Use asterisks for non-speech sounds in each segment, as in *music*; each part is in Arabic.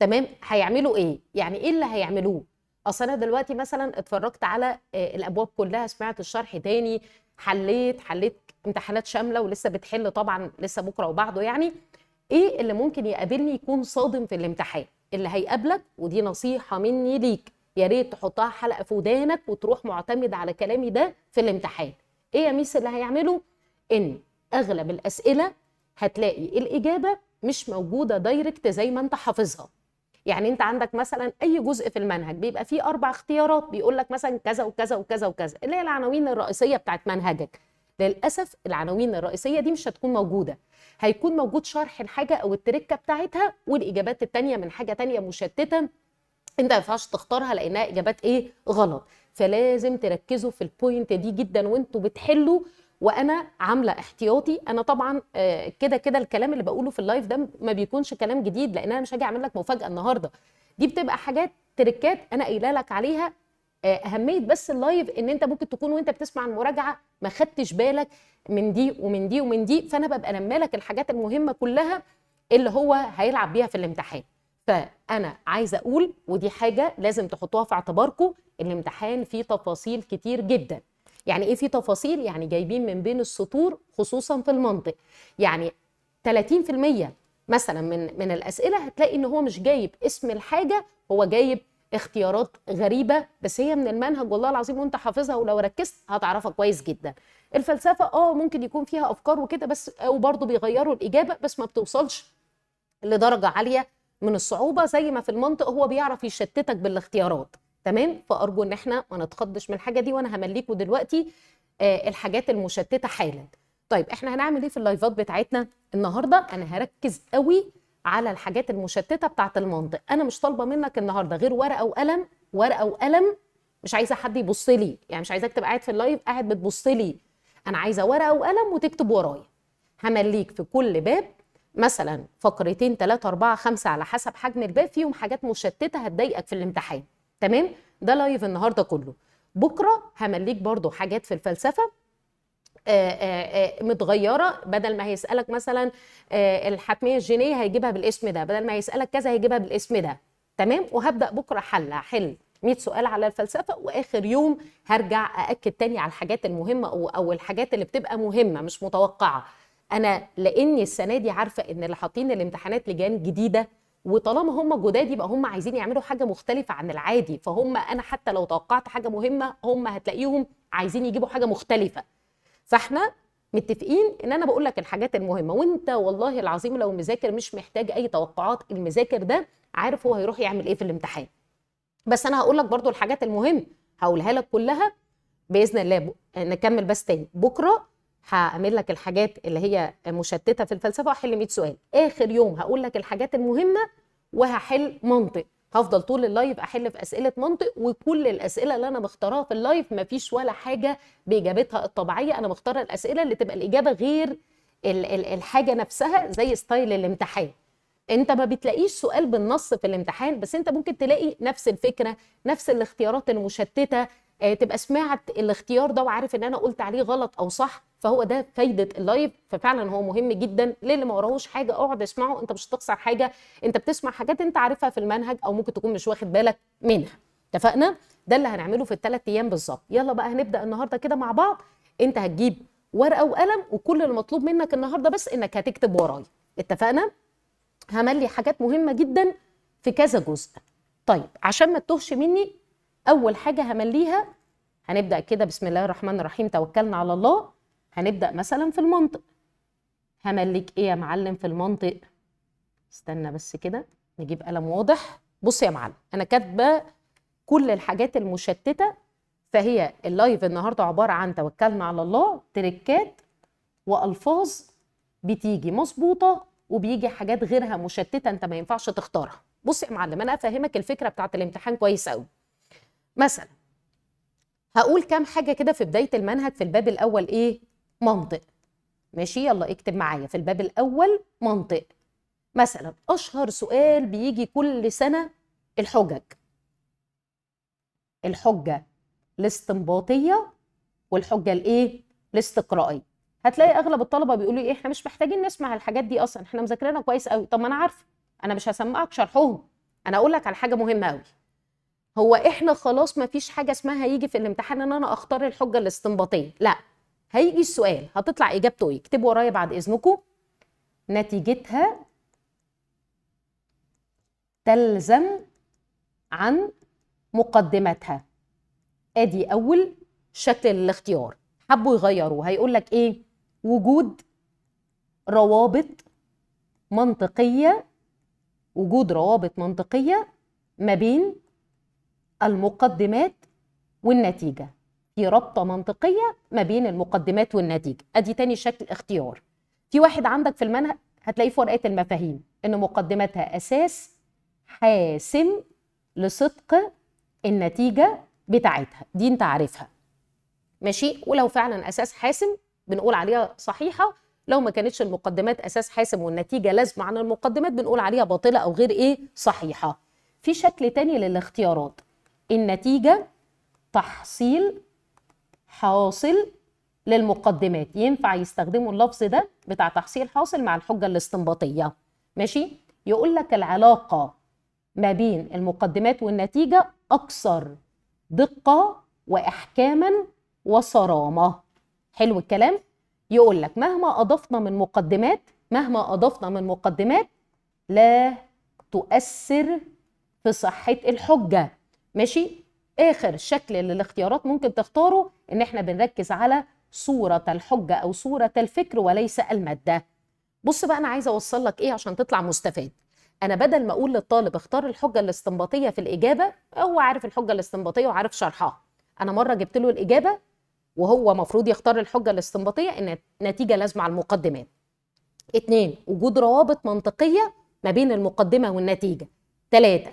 تمام هيعملوا ايه يعني ايه اللي هيعملوه اصل انا دلوقتي مثلا اتفرجت على آه، الابواب كلها سمعت الشرح تاني حليت حليت امتحانات شامله ولسه بتحل طبعا لسه بكره وبعده يعني ايه اللي ممكن يقابلني يكون صادم في الامتحان اللي هيقابلك ودي نصيحه مني ليك يا ريت تحطها حلقه في ودانك وتروح معتمد على كلامي ده في الامتحان ايه يا ميس اللي هيعمله ان اغلب الاسئله هتلاقي الاجابه مش موجوده دايركت زي ما انت حافظها يعني انت عندك مثلا اي جزء في المنهج بيبقى فيه اربع اختيارات بيقول لك مثلا كذا وكذا وكذا وكذا اللي هي العناوين الرئيسيه بتاعت منهجك للاسف العناوين الرئيسيه دي مش هتكون موجوده هيكون موجود شرح الحاجه او التركه بتاعتها والاجابات التانيه من حاجه تانيه مشتته انت ما ينفعش تختارها لانها اجابات ايه غلط فلازم تركزوا في البوينت دي جدا وانتوا بتحلوا وانا عامله احتياطي انا طبعا آه، كده كده الكلام اللي بقوله في اللايف ده ما بيكونش كلام جديد لان انا مش هاجي اعمل لك مفاجاه النهارده دي بتبقى حاجات تركات انا قايله لك عليها آه، اهميه بس اللايف ان انت ممكن تكون وانت بتسمع المراجعه ما خدتش بالك من دي ومن دي ومن دي فانا ببقى لك الحاجات المهمه كلها اللي هو هيلعب بيها في الامتحان فانا عايزه اقول ودي حاجه لازم تحطوها في اعتباركم الامتحان فيه تفاصيل كتير جدا يعني ايه في تفاصيل يعني جايبين من بين السطور خصوصا في المنطق يعني 30% مثلا من من الاسئله هتلاقي ان هو مش جايب اسم الحاجه هو جايب اختيارات غريبه بس هي من المنهج والله العظيم وانت حافظها ولو ركزت هتعرفها كويس جدا الفلسفه اه ممكن يكون فيها افكار وكده بس وبرضه بيغيروا الاجابه بس ما بتوصلش لدرجه عاليه من الصعوبه زي ما في المنطق هو بيعرف يشتتك بالاختيارات تمام فارجو ان احنا ما نتخضش من الحاجه دي وانا همليكوا دلوقتي آه، الحاجات المشتته حالا طيب احنا هنعمل ايه في اللايفات بتاعتنا النهارده انا هركز قوي على الحاجات المشتته بتاعه المنطق انا مش طالبه منك النهارده غير ورقه وقلم ورقه وقلم مش عايزه حد يبص لي يعني مش عايزاك تبقى قاعد في اللايف قاعد بتبص لي انا عايزه ورقه وقلم وتكتب ورايا همليك في كل باب مثلا فقرتين 3 4 5 على حسب حجم الباب فيهم حاجات مشتته هتضايقك في الامتحان تمام ده لايف النهارده كله بكره همليك برضو حاجات في الفلسفه آآ آه، آآ آه، آه، متغيره بدل ما هيسالك مثلا الحتميه الجينيه هيجيبها بالاسم ده بدل ما هيسالك كذا هيجيبها بالاسم ده تمام وهبدا بكره حل هحل 100 سؤال على الفلسفه واخر يوم هرجع ااكد تاني على الحاجات المهمه او او الحاجات اللي بتبقى مهمه مش متوقعه انا لاني السنه دي عارفه ان اللي حاطين الامتحانات لجان جديده وطالما هم جداد يبقى هم عايزين يعملوا حاجه مختلفه عن العادي فهم انا حتى لو توقعت حاجه مهمه هم هتلاقيهم عايزين يجيبوا حاجه مختلفه فاحنا متفقين ان انا بقول لك الحاجات المهمه وانت والله العظيم لو مذاكر مش محتاج اي توقعات المذاكر ده عارف هو هيروح يعمل ايه في الامتحان بس انا هقول لك برضو الحاجات المهمه هقولها لك كلها باذن الله نكمل بس تاني بكره هعمل لك الحاجات اللي هي مشتته في الفلسفه واحل 100 سؤال اخر يوم هقول لك الحاجات المهمه وهحل منطق هفضل طول اللايف احل في اسئله منطق وكل الاسئله اللي انا مختارها في اللايف مفيش ولا حاجه باجابتها الطبيعيه انا مختاره الاسئله اللي تبقى الاجابه غير الحاجه نفسها زي ستايل الامتحان انت ما بتلاقيش سؤال بالنص في الامتحان بس انت ممكن تلاقي نفس الفكره نفس الاختيارات المشتته آه، تبقى سمعت الاختيار ده وعارف ان انا قلت عليه غلط او صح فهو ده فايده اللايف ففعلا هو مهم جدا للي ما وراهوش حاجه اقعد اسمعه انت مش هتخسر حاجه انت بتسمع حاجات انت عارفها في المنهج او ممكن تكون مش واخد بالك منها اتفقنا ده اللي هنعمله في الثلاث ايام بالظبط يلا بقى هنبدا النهارده كده مع بعض انت هتجيب ورقه وقلم وكل المطلوب منك النهارده بس انك هتكتب ورايا اتفقنا هملي حاجات مهمه جدا في كذا جزء طيب عشان ما تتوهش مني اول حاجه همليها هنبدا كده بسم الله الرحمن الرحيم توكلنا على الله هنبدأ مثلا في المنطق هملك ايه يا معلم في المنطق استنى بس كده نجيب قلم واضح بص يا معلم انا كاتبه كل الحاجات المشتته فهي اللايف النهارده عباره عن توكلنا على الله تركات والفاظ بتيجي مظبوطه وبيجي حاجات غيرها مشتته انت ما ينفعش تختارها بص يا معلم انا افهمك الفكره بتاعه الامتحان كويس قوي مثلا هقول كام حاجه كده في بدايه المنهج في الباب الاول ايه منطق ماشي يلا اكتب معايا في الباب الاول منطق مثلا اشهر سؤال بيجي كل سنه الحجج الحجه الاستنباطيه والحجه الايه الاستقرائيه هتلاقي اغلب الطلبه بيقولوا ايه احنا مش محتاجين نسمع الحاجات دي اصلا احنا مذاكرينها كويس قوي طب ما انا عارفه انا مش هسمعك شرحهم انا اقول لك على حاجه مهمه قوي هو احنا خلاص ما فيش حاجه اسمها يجي في الامتحان ان انا اختار الحجه الاستنباطيه لا هيجي السؤال هتطلع اجابته ايه اكتبوا ورايا بعد اذنكم نتيجتها تلزم عن مقدمتها ادي اول شكل الاختيار حبوا يغيروه هيقول لك ايه وجود روابط منطقيه وجود روابط منطقيه ما بين المقدمات والنتيجه في رابطه منطقيه ما بين المقدمات والنتيجه ادي تاني شكل اختيار في واحد عندك في المنهج هتلاقيه في ورقه المفاهيم ان مقدماتها اساس حاسم لصدق النتيجه بتاعتها دي انت عارفها ماشي ولو فعلا اساس حاسم بنقول عليها صحيحه لو ما كانتش المقدمات اساس حاسم والنتيجه لازمه عن المقدمات بنقول عليها باطله او غير ايه صحيحه في شكل تاني للاختيارات النتيجه تحصيل حاصل للمقدمات ينفع يستخدموا اللفظ ده بتاع تحصيل حاصل مع الحجه الاستنباطيه ماشي يقول لك العلاقه ما بين المقدمات والنتيجه اكثر دقه واحكاما وصرامه حلو الكلام يقول لك مهما اضفنا من مقدمات مهما اضفنا من مقدمات لا تؤثر في صحه الحجه ماشي اخر شكل للاختيارات ممكن تختاره ان احنا بنركز على صوره الحجه او صوره الفكر وليس الماده بص بقى انا عايزه اوصل لك ايه عشان تطلع مستفاد انا بدل ما اقول للطالب اختار الحجه الاستنباطيه في الاجابه هو عارف الحجه الاستنباطيه وعارف شرحها انا مره جبت له الاجابه وهو مفروض يختار الحجه الاستنباطيه ان نتيجه لازمه على المقدمات اتنين وجود روابط منطقيه ما بين المقدمه والنتيجه ثلاثة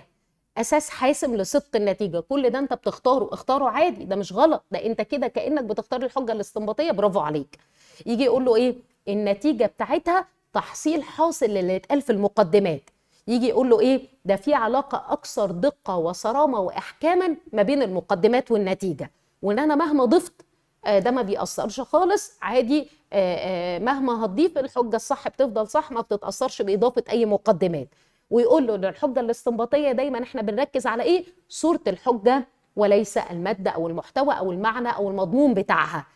اساس حاسم لصدق النتيجه كل ده انت بتختاره اختاره عادي ده مش غلط ده انت كده كانك بتختار الحجه الاستنباطيه برافو عليك يجي يقول له ايه النتيجه بتاعتها تحصيل حاصل للي اتقال في المقدمات يجي يقول له ايه ده في علاقه اكثر دقه وصرامه واحكاما ما بين المقدمات والنتيجه وان انا مهما ضفت آه، ده ما بيأثرش خالص عادي آه، آه، مهما هتضيف الحجة الصح بتفضل صح ما بتتأثرش بإضافة أي مقدمات ويقول له ان الحجه الاستنباطيه دايما احنا بنركز على ايه صوره الحجه وليس الماده او المحتوى او المعنى او المضمون بتاعها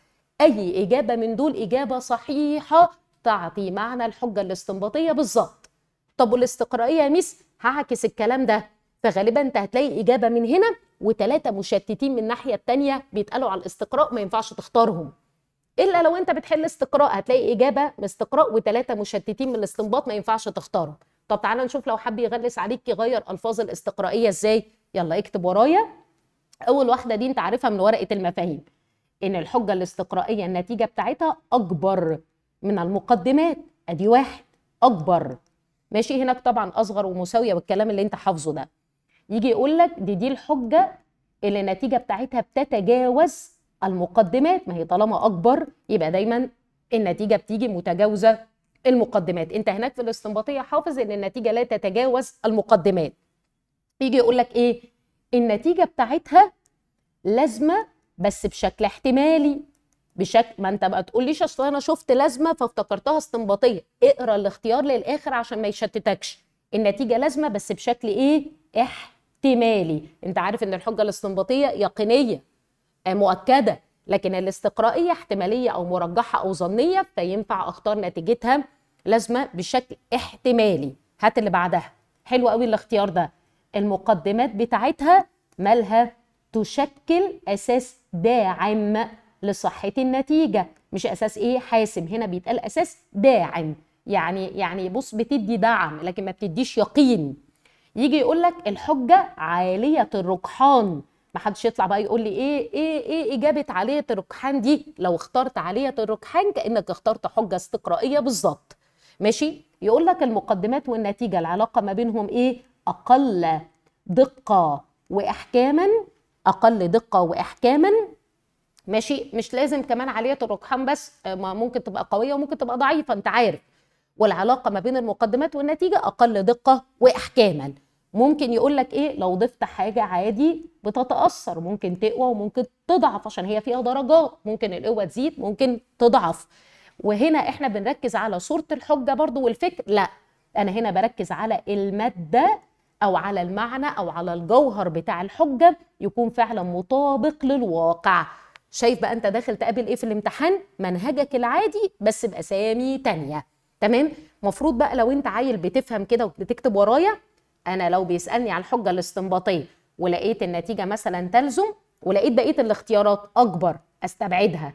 اي اجابه من دول اجابه صحيحه تعطي معنى الحجه الاستنباطيه بالظبط طب والاستقرائيه يا ميس هعكس الكلام ده فغالبا انت هتلاقي اجابه من هنا وتلاته مشتتين من الناحيه الثانيه بيتقالوا على الاستقراء ما ينفعش تختارهم الا لو انت بتحل استقراء هتلاقي اجابه من استقراء وتلاته مشتتين من الاستنباط ما ينفعش تختارهم طب تعالى نشوف لو حب يغلس عليك يغير الفاظ الاستقرائيه ازاي يلا اكتب ورايا اول واحده دي انت عارفها من ورقه المفاهيم ان الحجه الاستقرائيه النتيجه بتاعتها اكبر من المقدمات ادي واحد اكبر ماشي هناك طبعا اصغر ومساويه والكلام اللي انت حافظه ده يجي يقول لك دي دي الحجه اللي النتيجه بتاعتها بتتجاوز المقدمات ما هي طالما اكبر يبقى دايما النتيجه بتيجي متجاوزه المقدمات انت هناك في الاستنباطيه حافظ ان النتيجه لا تتجاوز المقدمات يجي يقول لك ايه النتيجه بتاعتها لازمه بس بشكل احتمالي بشكل ما انت ما تقوليش اصل انا شفت لازمه فافتكرتها استنباطيه اقرا الاختيار للاخر عشان ما يشتتكش النتيجه لازمه بس بشكل ايه احتمالي انت عارف ان الحجه الاستنباطيه يقينيه آه، مؤكده لكن الاستقرائيه احتماليه او مرجحه او ظنيه فينفع اختار نتيجتها لازمه بشكل احتمالي هات اللي بعدها حلو قوي الاختيار ده المقدمات بتاعتها مالها تشكل اساس داعم لصحه النتيجه مش اساس ايه حاسم هنا بيتقال اساس داعم يعني يعني بص بتدي دعم لكن ما بتديش يقين يجي يقول لك الحجه عاليه الرجحان ما حدش يطلع بقى يقول لي ايه ايه ايه اجابه عاليه الرجحان دي لو اخترت عاليه الرجحان كانك اخترت حجه استقرائيه بالظبط ماشي يقول لك المقدمات والنتيجه العلاقه ما بينهم ايه اقل دقه واحكاما اقل دقه واحكاما ماشي مش لازم كمان عاليه الرقحان بس آه، ما ممكن تبقى قويه وممكن تبقى ضعيفه انت عارف والعلاقه ما بين المقدمات والنتيجه اقل دقه واحكاما ممكن يقول لك ايه لو ضفت حاجه عادي بتتاثر ممكن تقوى وممكن تضعف عشان هي فيها درجات ممكن القوه تزيد ممكن تضعف وهنا احنا بنركز على صورة الحجة برضو والفكر لا أنا هنا بركز على المادة أو على المعنى أو على الجوهر بتاع الحجة يكون فعلا مطابق للواقع شايف بقى أنت داخل تقابل إيه في الامتحان منهجك العادي بس بأسامي تانية تمام مفروض بقى لو أنت عيل بتفهم كده وبتكتب ورايا أنا لو بيسألني على الحجة الاستنباطية ولقيت النتيجة مثلا تلزم ولقيت بقية الاختيارات أكبر أستبعدها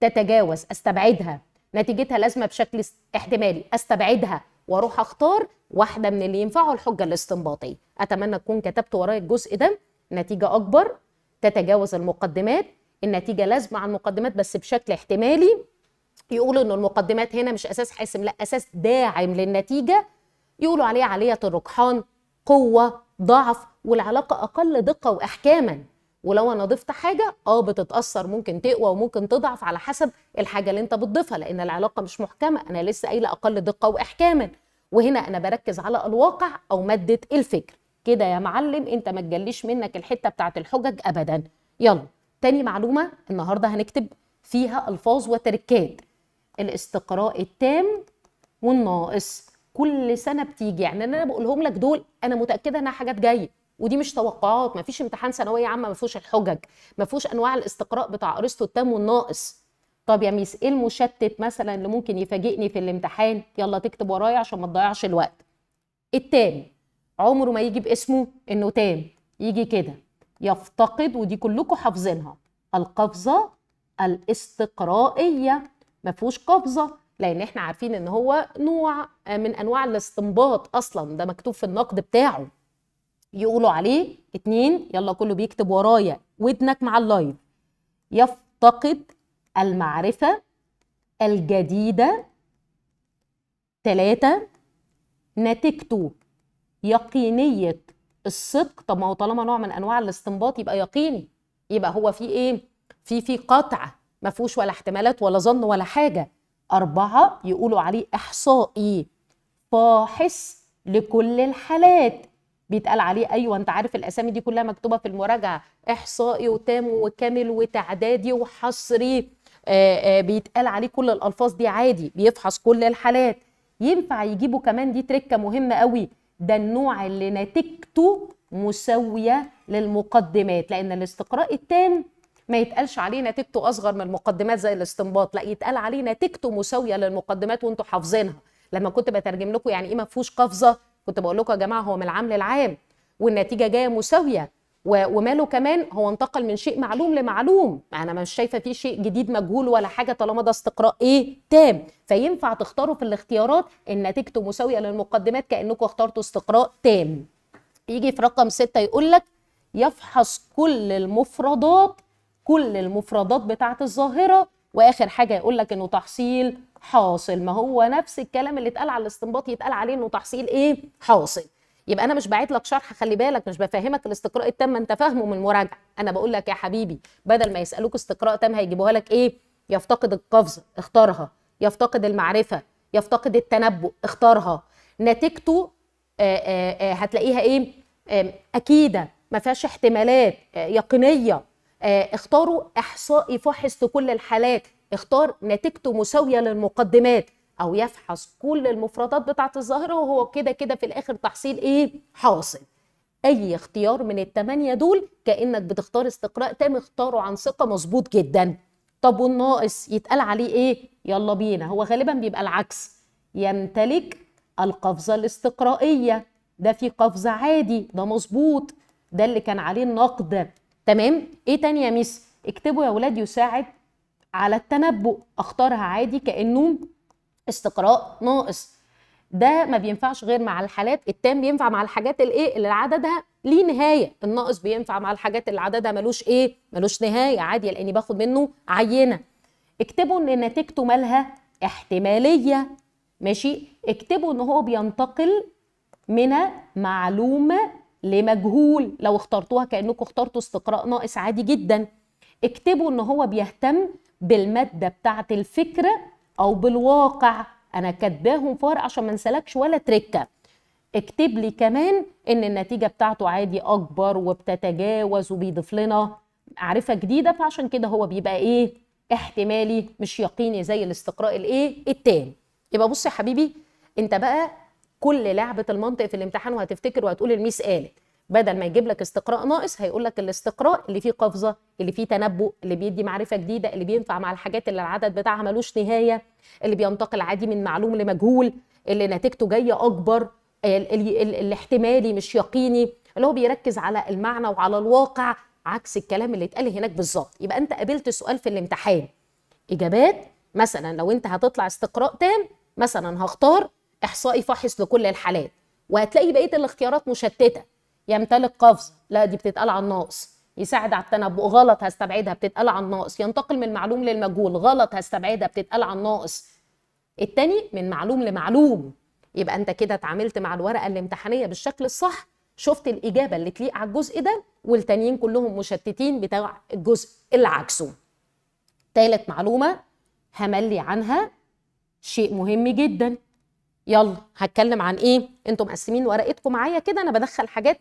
تتجاوز أستبعدها نتيجتها لازمه بشكل احتمالي استبعدها واروح اختار واحده من اللي ينفعوا الحجه الاستنباطيه اتمنى تكون كتبت ورايا الجزء ده نتيجه اكبر تتجاوز المقدمات النتيجه لازمه على المقدمات بس بشكل احتمالي يقولوا ان المقدمات هنا مش اساس حاسم لا اساس داعم للنتيجه يقولوا عليها عاليه الرجحان قوه ضعف والعلاقه اقل دقه واحكاما ولو انا ضفت حاجه اه بتتاثر ممكن تقوى وممكن تضعف على حسب الحاجه اللي انت بتضيفها لان العلاقه مش محكمه انا لسه قايله اقل دقه واحكاما وهنا انا بركز على الواقع او ماده الفكر كده يا معلم انت ما تجليش منك الحته بتاعت الحجج ابدا يلا تاني معلومه النهارده هنكتب فيها الفاظ وتركات الاستقراء التام والناقص كل سنه بتيجي يعني انا بقولهم لك دول انا متاكده انها حاجات جايه ودي مش توقعات ما فيش امتحان ثانويه عامه ما فيهوش الحجج ما فيهوش انواع الاستقراء بتاع ارسطو التام والناقص طب يا ميس ايه المشتت مثلا اللي ممكن يفاجئني في الامتحان يلا تكتب ورايا عشان ما تضيعش الوقت التام عمره ما يجي باسمه انه تام يجي كده يفتقد ودي كلكم حافظينها القفزه الاستقرائيه ما فيهوش قفزه لان احنا عارفين ان هو نوع آه، من انواع الاستنباط اصلا ده مكتوب في النقد بتاعه يقولوا عليه اتنين يلا كله بيكتب ورايا ودنك مع اللايف يفتقد المعرفة الجديدة تلاتة نتيجته يقينية الصدق طب ما هو طالما نوع من انواع الاستنباط يبقى يقيني يبقى هو في ايه في في قطع ما فيهوش ولا احتمالات ولا ظن ولا حاجه أربعة يقولوا عليه إحصائي فاحص لكل الحالات بيتقال عليه ايوه انت عارف الاسامي دي كلها مكتوبه في المراجعه احصائي وتام وكامل وتعدادي وحصري آه، آه، بيتقال عليه كل الالفاظ دي عادي بيفحص كل الحالات ينفع يجيبوا كمان دي تركه مهمه قوي ده النوع اللي نتيجته مساويه للمقدمات لان الاستقراء التام ما يتقالش عليه نتيجته اصغر من المقدمات زي الاستنباط لا يتقال عليه نتيجته مساويه للمقدمات وانتم حافظينها لما كنت بترجم لكم يعني ايه ما فيهوش قفزه كنت بقول لكم يا جماعه هو من العام للعام والنتيجه جايه مساويه وماله كمان هو انتقل من شيء معلوم لمعلوم انا مش شايفه في شيء جديد مجهول ولا حاجه طالما ده استقراء ايه تام فينفع تختاروا في الاختيارات ان نتيجته مساويه للمقدمات كانكم اخترتوا استقراء تام يجي في رقم ستة يقول لك يفحص كل المفردات كل المفردات بتاعه الظاهره واخر حاجه يقول لك انه تحصيل حاصل ما هو نفس الكلام اللي اتقال على الاستنباط يتقال عليه انه تحصيل ايه حاصل يبقى انا مش بعيد لك شرح خلي بالك مش بفهمك الاستقراء التام انت فاهمه من المراجعه انا بقول لك يا حبيبي بدل ما يسالوك استقراء تام هيجيبوها لك ايه يفتقد القفز اختارها يفتقد المعرفه يفتقد التنبؤ اختارها نتيجته آه، آه، آه، هتلاقيها ايه اكيده ما فيهاش احتمالات يقينيه اختاروا احصائي فاحص في كل الحالات اختار نتيجته مساويه للمقدمات او يفحص كل المفردات بتاعه الظاهره وهو كده كده في الاخر تحصيل ايه حاصل اي اختيار من التمانية دول كانك بتختار استقراء تام اختاره عن ثقه مظبوط جدا طب والناقص يتقال عليه ايه يلا بينا هو غالبا بيبقى العكس يمتلك القفزه الاستقرائيه ده في قفزة عادي ده مظبوط ده اللي كان عليه النقد تمام ايه تاني يا ميس اكتبوا يا ولاد يساعد على التنبؤ اختارها عادي كانه استقراء ناقص ده ما بينفعش غير مع الحالات التام بينفع مع الحاجات الايه اللي عددها ليه نهايه الناقص بينفع مع الحاجات اللي عددها ملوش ايه ملوش نهايه عادي لاني باخد منه عينه اكتبوا ان نتيجته مالها احتماليه ماشي اكتبوا ان هو بينتقل من معلومه لمجهول لو اخترتوها كانكم اخترتوا استقراء ناقص عادي جدا اكتبوا ان هو بيهتم بالماده بتاعه الفكره او بالواقع انا كاتباهم فارق عشان ما انسلكش ولا تركه اكتب لي كمان ان النتيجه بتاعته عادي اكبر وبتتجاوز وبيضيف لنا معرفه جديده فعشان كده هو بيبقى ايه احتمالي مش يقيني زي الاستقراء الايه التام يبقى بص يا حبيبي انت بقى كل لعبه المنطق في الامتحان وهتفتكر وهتقول الميس قالت بدل ما يجيب لك استقراء ناقص هيقول لك الاستقراء اللي فيه قفزه اللي فيه تنبؤ اللي بيدي معرفه جديده اللي بينفع مع الحاجات اللي العدد بتاعها ملوش نهايه اللي بينتقل عادي من معلوم لمجهول اللي نتيجته جايه اكبر الاحتمالي مش يقيني اللي هو بيركز على المعنى وعلى الواقع عكس الكلام اللي اتقال هناك بالظبط يبقى انت قابلت سؤال في الامتحان اجابات مثلا لو انت هتطلع استقراء تام مثلا هختار احصائي فاحص لكل الحالات وهتلاقي بقيه الاختيارات مشتته يمتلك قفز لا دي بتتقال على الناقص يساعد على التنبؤ غلط هستبعدها بتتقال على الناقص ينتقل من معلوم للمجهول غلط هستبعدها بتتقال على الناقص التاني من معلوم لمعلوم يبقى انت كده اتعاملت مع الورقه الامتحانيه بالشكل الصح شفت الاجابه اللي تليق على الجزء ده والتانيين كلهم مشتتين بتاع الجزء اللي عكسه تالت معلومه هملي عنها شيء مهم جدا يلا هتكلم عن ايه انتوا مقسمين ورقتكم معايا كده انا بدخل حاجات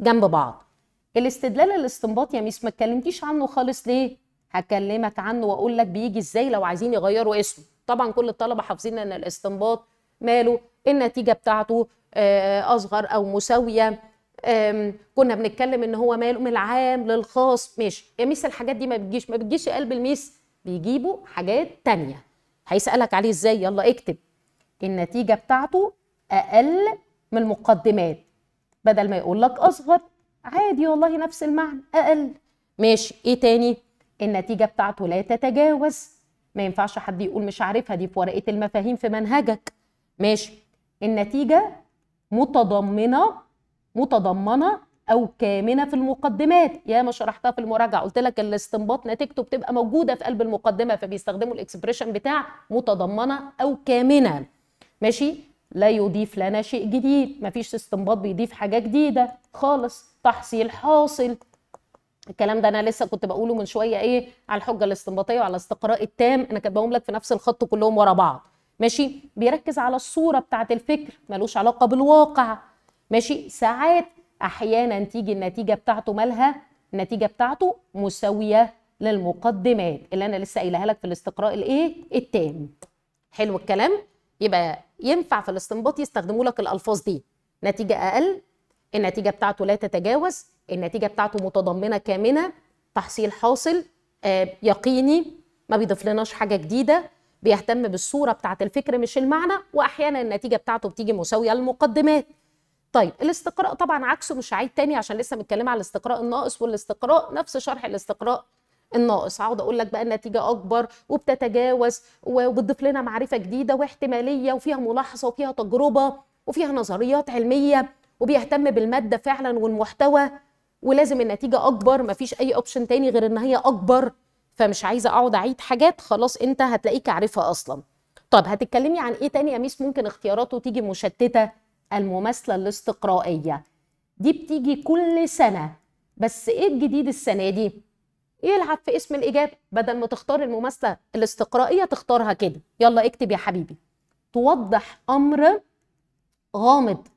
جنب بعض الاستدلال الاستنباطي يا ميس ما اتكلمتيش عنه خالص ليه هكلمك عنه واقول لك بيجي ازاي لو عايزين يغيروا اسمه طبعا كل الطلبه حافظين ان الاستنباط ماله النتيجه بتاعته آه، اصغر او مساويه كنا بنتكلم ان هو ماله من العام للخاص ماشي يا ميس الحاجات دي ما بتجيش ما بتجيش قلب الميس بيجيبوا حاجات تانية هيسالك عليه ازاي يلا اكتب النتيجه بتاعته اقل من المقدمات بدل ما يقول لك اصغر عادي والله نفس المعنى اقل ماشي ايه تاني النتيجه بتاعته لا تتجاوز ما ينفعش حد يقول مش عارفها دي في ورقه المفاهيم في منهجك ماشي النتيجه متضمنه متضمنه او كامنه في المقدمات يا ما شرحتها في المراجعه قلت لك الاستنباط نتيجته بتبقى موجوده في قلب المقدمه فبيستخدموا الاكسبريشن بتاع متضمنه او كامنه ماشي لا يضيف لنا شيء جديد مفيش استنباط بيضيف حاجة جديدة خالص تحصيل حاصل الكلام ده انا لسه كنت بقوله من شويه ايه على الحجه الاستنباطيه وعلى الاستقراء التام انا كاتباهم لك في نفس الخط كلهم ورا بعض ماشي بيركز على الصوره بتاعه الفكر ملوش علاقه بالواقع ماشي ساعات احيانا تيجي النتيجه بتاعته مالها النتيجه بتاعته مساويه للمقدمات اللي انا لسه قايلها لك في الاستقراء الايه التام حلو الكلام يبقى ينفع في الاستنباط يستخدموا لك الالفاظ دي نتيجه اقل النتيجه بتاعته لا تتجاوز النتيجه بتاعته متضمنه كامنه تحصيل حاصل آه، يقيني ما بيضيف لناش حاجه جديده بيهتم بالصوره بتاعه الفكر مش المعنى واحيانا النتيجه بتاعته بتيجي مساويه للمقدمات طيب الاستقراء طبعا عكسه مش هعيد تاني عشان لسه متكلمه على الاستقراء الناقص والاستقراء نفس شرح الاستقراء الناقص هقعد اقول لك بقى النتيجه اكبر وبتتجاوز وبتضيف لنا معرفه جديده واحتماليه وفيها ملاحظه وفيها تجربه وفيها نظريات علميه وبيهتم بالماده فعلا والمحتوى ولازم النتيجه اكبر مفيش اي اوبشن تاني غير ان هي اكبر فمش عايزه اقعد اعيد حاجات خلاص انت هتلاقيك عارفها اصلا طب هتتكلمي عن ايه تاني يا ميس ممكن اختياراته تيجي مشتته المماثله الاستقرائيه دي بتيجي كل سنه بس ايه الجديد السنه دي يلعب في اسم الاجابه بدل ما تختار المماثله الاستقرائيه تختارها كده يلا اكتب يا حبيبي توضح امر غامض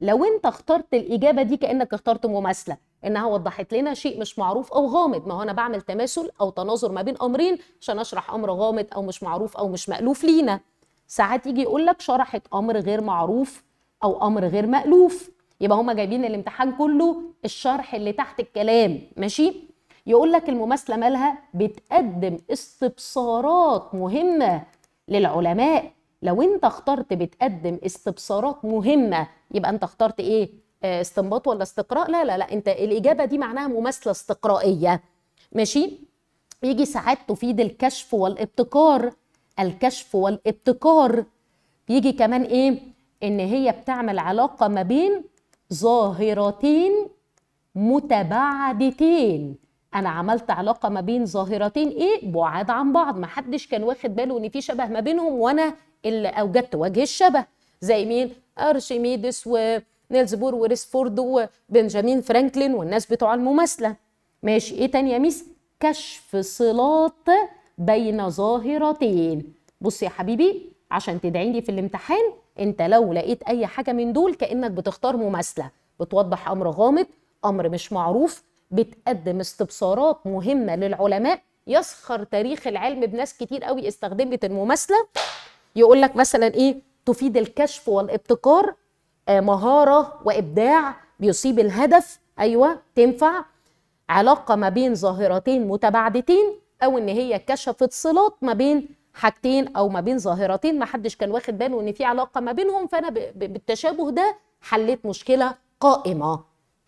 لو انت اخترت الاجابه دي كانك اخترت مماثله انها وضحت لنا شيء مش معروف او غامض ما هو انا بعمل تماثل او تناظر ما بين امرين عشان اشرح امر غامض او مش معروف او مش مالوف لينا ساعات يجي يقول لك شرحت امر غير معروف او امر غير مالوف يبقى هما جايبين الامتحان كله الشرح اللي تحت الكلام ماشي يقول لك المماثله مالها بتقدم استبصارات مهمه للعلماء لو انت اخترت بتقدم استبصارات مهمه يبقى انت اخترت ايه آه، استنباط ولا استقراء لا لا لا انت الاجابه دي معناها مماثله استقرائيه ماشي يجي ساعات تفيد الكشف والابتكار الكشف والابتكار يجي كمان ايه ان هي بتعمل علاقه ما بين ظاهرتين متباعدتين انا عملت علاقه ما بين ظاهرتين ايه بعاد عن بعض ما حدش كان واخد باله ان في شبه ما بينهم وانا اللي اوجدت وجه الشبه زي مين ارشميدس ونيلز بور وريسفورد وبنجامين فرانكلين والناس بتوع المماثله ماشي ايه تاني يا ميس كشف صلات بين ظاهرتين بص يا حبيبي عشان تدعيني في الامتحان انت لو لقيت اي حاجه من دول كانك بتختار مماثله بتوضح امر غامض امر مش معروف بتقدم استبصارات مهمه للعلماء يسخر تاريخ العلم بناس كتير قوي استخدمت المماثله يقول لك مثلا ايه تفيد الكشف والابتكار آه، مهاره وابداع بيصيب الهدف ايوه تنفع علاقه ما بين ظاهرتين متباعدتين او ان هي كشفت صلات ما بين حاجتين او ما بين ظاهرتين ما حدش كان واخد باله ان في علاقه ما بينهم فانا بالتشابه ده حليت مشكله قائمه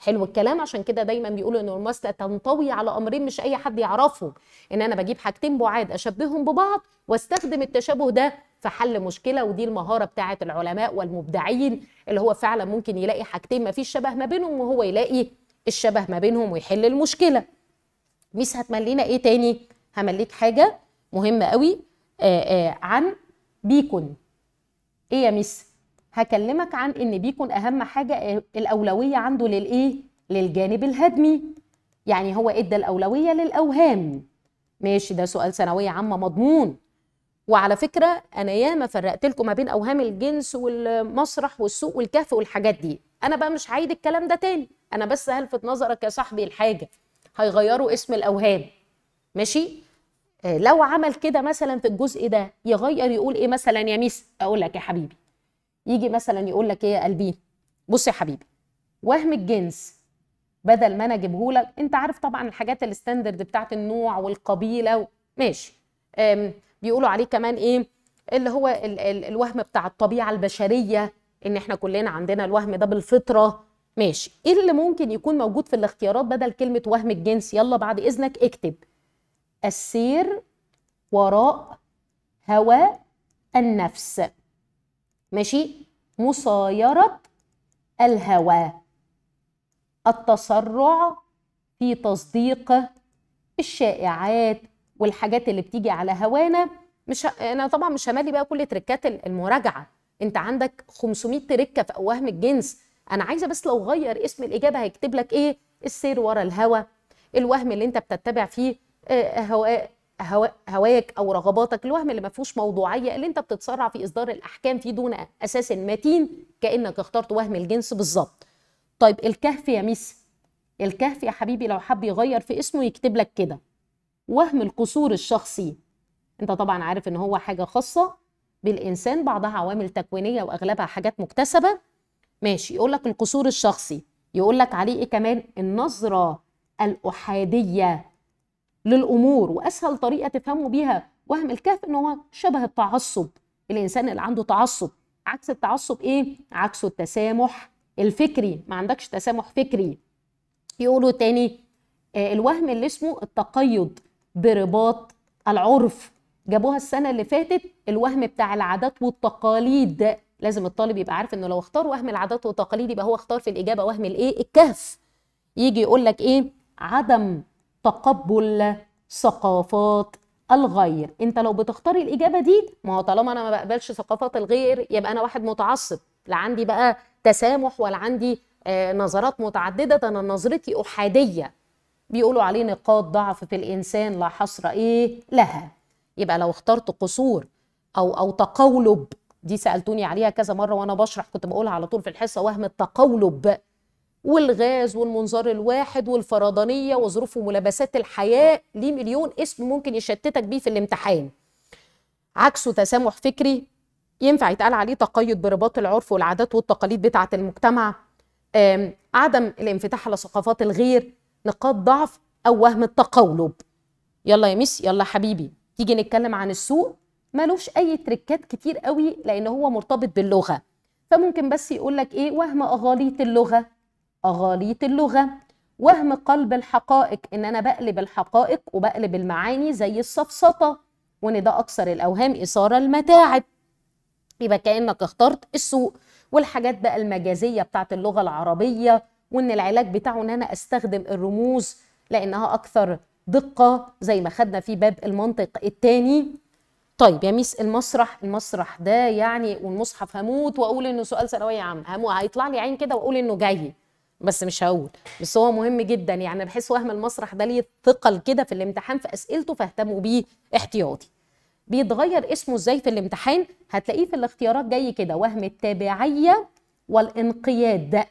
حلو الكلام عشان كده دايما بيقولوا ان المماثله تنطوي على امرين مش اي حد يعرفهم ان انا بجيب حاجتين بعاد اشبههم ببعض واستخدم التشابه ده في حل مشكله ودي المهاره بتاعه العلماء والمبدعين اللي هو فعلا ممكن يلاقي حاجتين ما فيش شبه ما بينهم وهو يلاقي الشبه ما بينهم ويحل المشكله ميس هتملينا ايه تاني همليك حاجه مهمه قوي آآ آآ عن بيكون ايه يا ميس هكلمك عن ان بيكون اهم حاجه آه، الاولويه عنده للايه للجانب الهدمي يعني هو ادى الاولويه للاوهام ماشي ده سؤال ثانويه عامه مضمون وعلى فكره انا ياما فرقت لكم ما بين اوهام الجنس والمسرح والسوق والكهف والحاجات دي انا بقى مش هعيد الكلام ده تاني انا بس هلفت نظرك يا صاحبي الحاجه هيغيروا اسم الاوهام ماشي آه، لو عمل كده مثلا في الجزء ده يغير يقول ايه مثلا يا ميس اقول لك يا حبيبي يجي مثلا يقول لك ايه يا قلبي بص يا حبيبي وهم الجنس بدل ما انا اجيبه لك انت عارف طبعا الحاجات الستاندرد بتاعت النوع والقبيله و... ماشي بيقولوا عليه كمان ايه اللي هو ال ال الوهم بتاع الطبيعه البشريه ان احنا كلنا عندنا الوهم ده بالفطره ماشي ايه اللي ممكن يكون موجود في الاختيارات بدل كلمه وهم الجنس يلا بعد اذنك اكتب السير وراء هوى النفس ماشي مصايرة الهوى التسرع في تصديق الشائعات والحاجات اللي بتيجي على هوانا مش ه... انا طبعا مش همالي بقى كل تركات المراجعه انت عندك 500 تركه في اوهام الجنس انا عايزه بس لو غير اسم الاجابه هيكتب لك ايه السير ورا الهوى الوهم اللي انت بتتبع فيه آه، هواء هواك او رغباتك الوهم اللي ما فيهوش موضوعيه اللي انت بتتسرع في اصدار الاحكام فيه دون اساس متين كانك اخترت وهم الجنس بالظبط طيب الكهف يا ميس الكهف يا حبيبي لو حب يغير في اسمه يكتب لك كده وهم القصور الشخصي انت طبعا عارف ان هو حاجه خاصه بالانسان بعضها عوامل تكوينيه واغلبها حاجات مكتسبه ماشي يقول لك القصور الشخصي يقول لك عليه ايه كمان النظره الاحاديه للامور واسهل طريقه تفهموا بيها وهم الكهف ان هو شبه التعصب الانسان اللي عنده تعصب عكس التعصب ايه عكسه التسامح الفكري ما عندكش تسامح فكري يقولوا تاني آه، الوهم اللي اسمه التقيد برباط العرف جابوها السنه اللي فاتت الوهم بتاع العادات والتقاليد لازم الطالب يبقى عارف انه لو اختار وهم العادات والتقاليد يبقى هو اختار في الاجابه وهم الايه الكهف يجي يقول لك ايه عدم تقبل ثقافات الغير انت لو بتختار الاجابه دي ما هو طالما انا ما بقبلش ثقافات الغير يبقى انا واحد متعصب لا عندي بقى تسامح ولا عندي آه نظرات متعدده انا نظرتي احاديه بيقولوا عليه نقاط ضعف في الانسان لا حصر ايه لها يبقى لو اخترت قصور او او تقولب دي سالتوني عليها كذا مره وانا بشرح كنت بقولها على طول في الحصه وهم التقولب والغاز والمنظار الواحد والفرضانيه وظروف وملابسات الحياه ليه مليون اسم ممكن يشتتك بيه في الامتحان عكسه تسامح فكري ينفع يتقال عليه تقيد برباط العرف والعادات والتقاليد بتاعه المجتمع عدم الانفتاح على ثقافات الغير نقاط ضعف او وهم التقولب يلا يا ميس يلا حبيبي تيجي نتكلم عن السوق ملوش اي تركات كتير قوي لان هو مرتبط باللغه فممكن بس يقول لك ايه وهم اغاليط اللغه أغاليط اللغة وهم قلب الحقائق إن أنا بقلب الحقائق وبقلب المعاني زي السفسطة وإن ده أكثر الأوهام إثارة المتاعب يبقى كأنك اخترت السوق والحاجات بقى المجازية بتاعت اللغة العربية وإن العلاج بتاعه إن أنا أستخدم الرموز لأنها أكثر دقة زي ما خدنا في باب المنطق الثاني طيب يا ميس المسرح المسرح ده يعني والمصحف هموت واقول انه سؤال ثانويه عامه هيطلع لي عين كده واقول انه جاي بس مش هقول بس هو مهم جدا يعني بحس وهم المسرح ده ليه ثقل كده في الامتحان في اسئلته فاهتموا بيه احتياطي بيتغير اسمه ازاي في الامتحان هتلاقيه في الاختيارات جاي كده وهم التابعيه والانقياد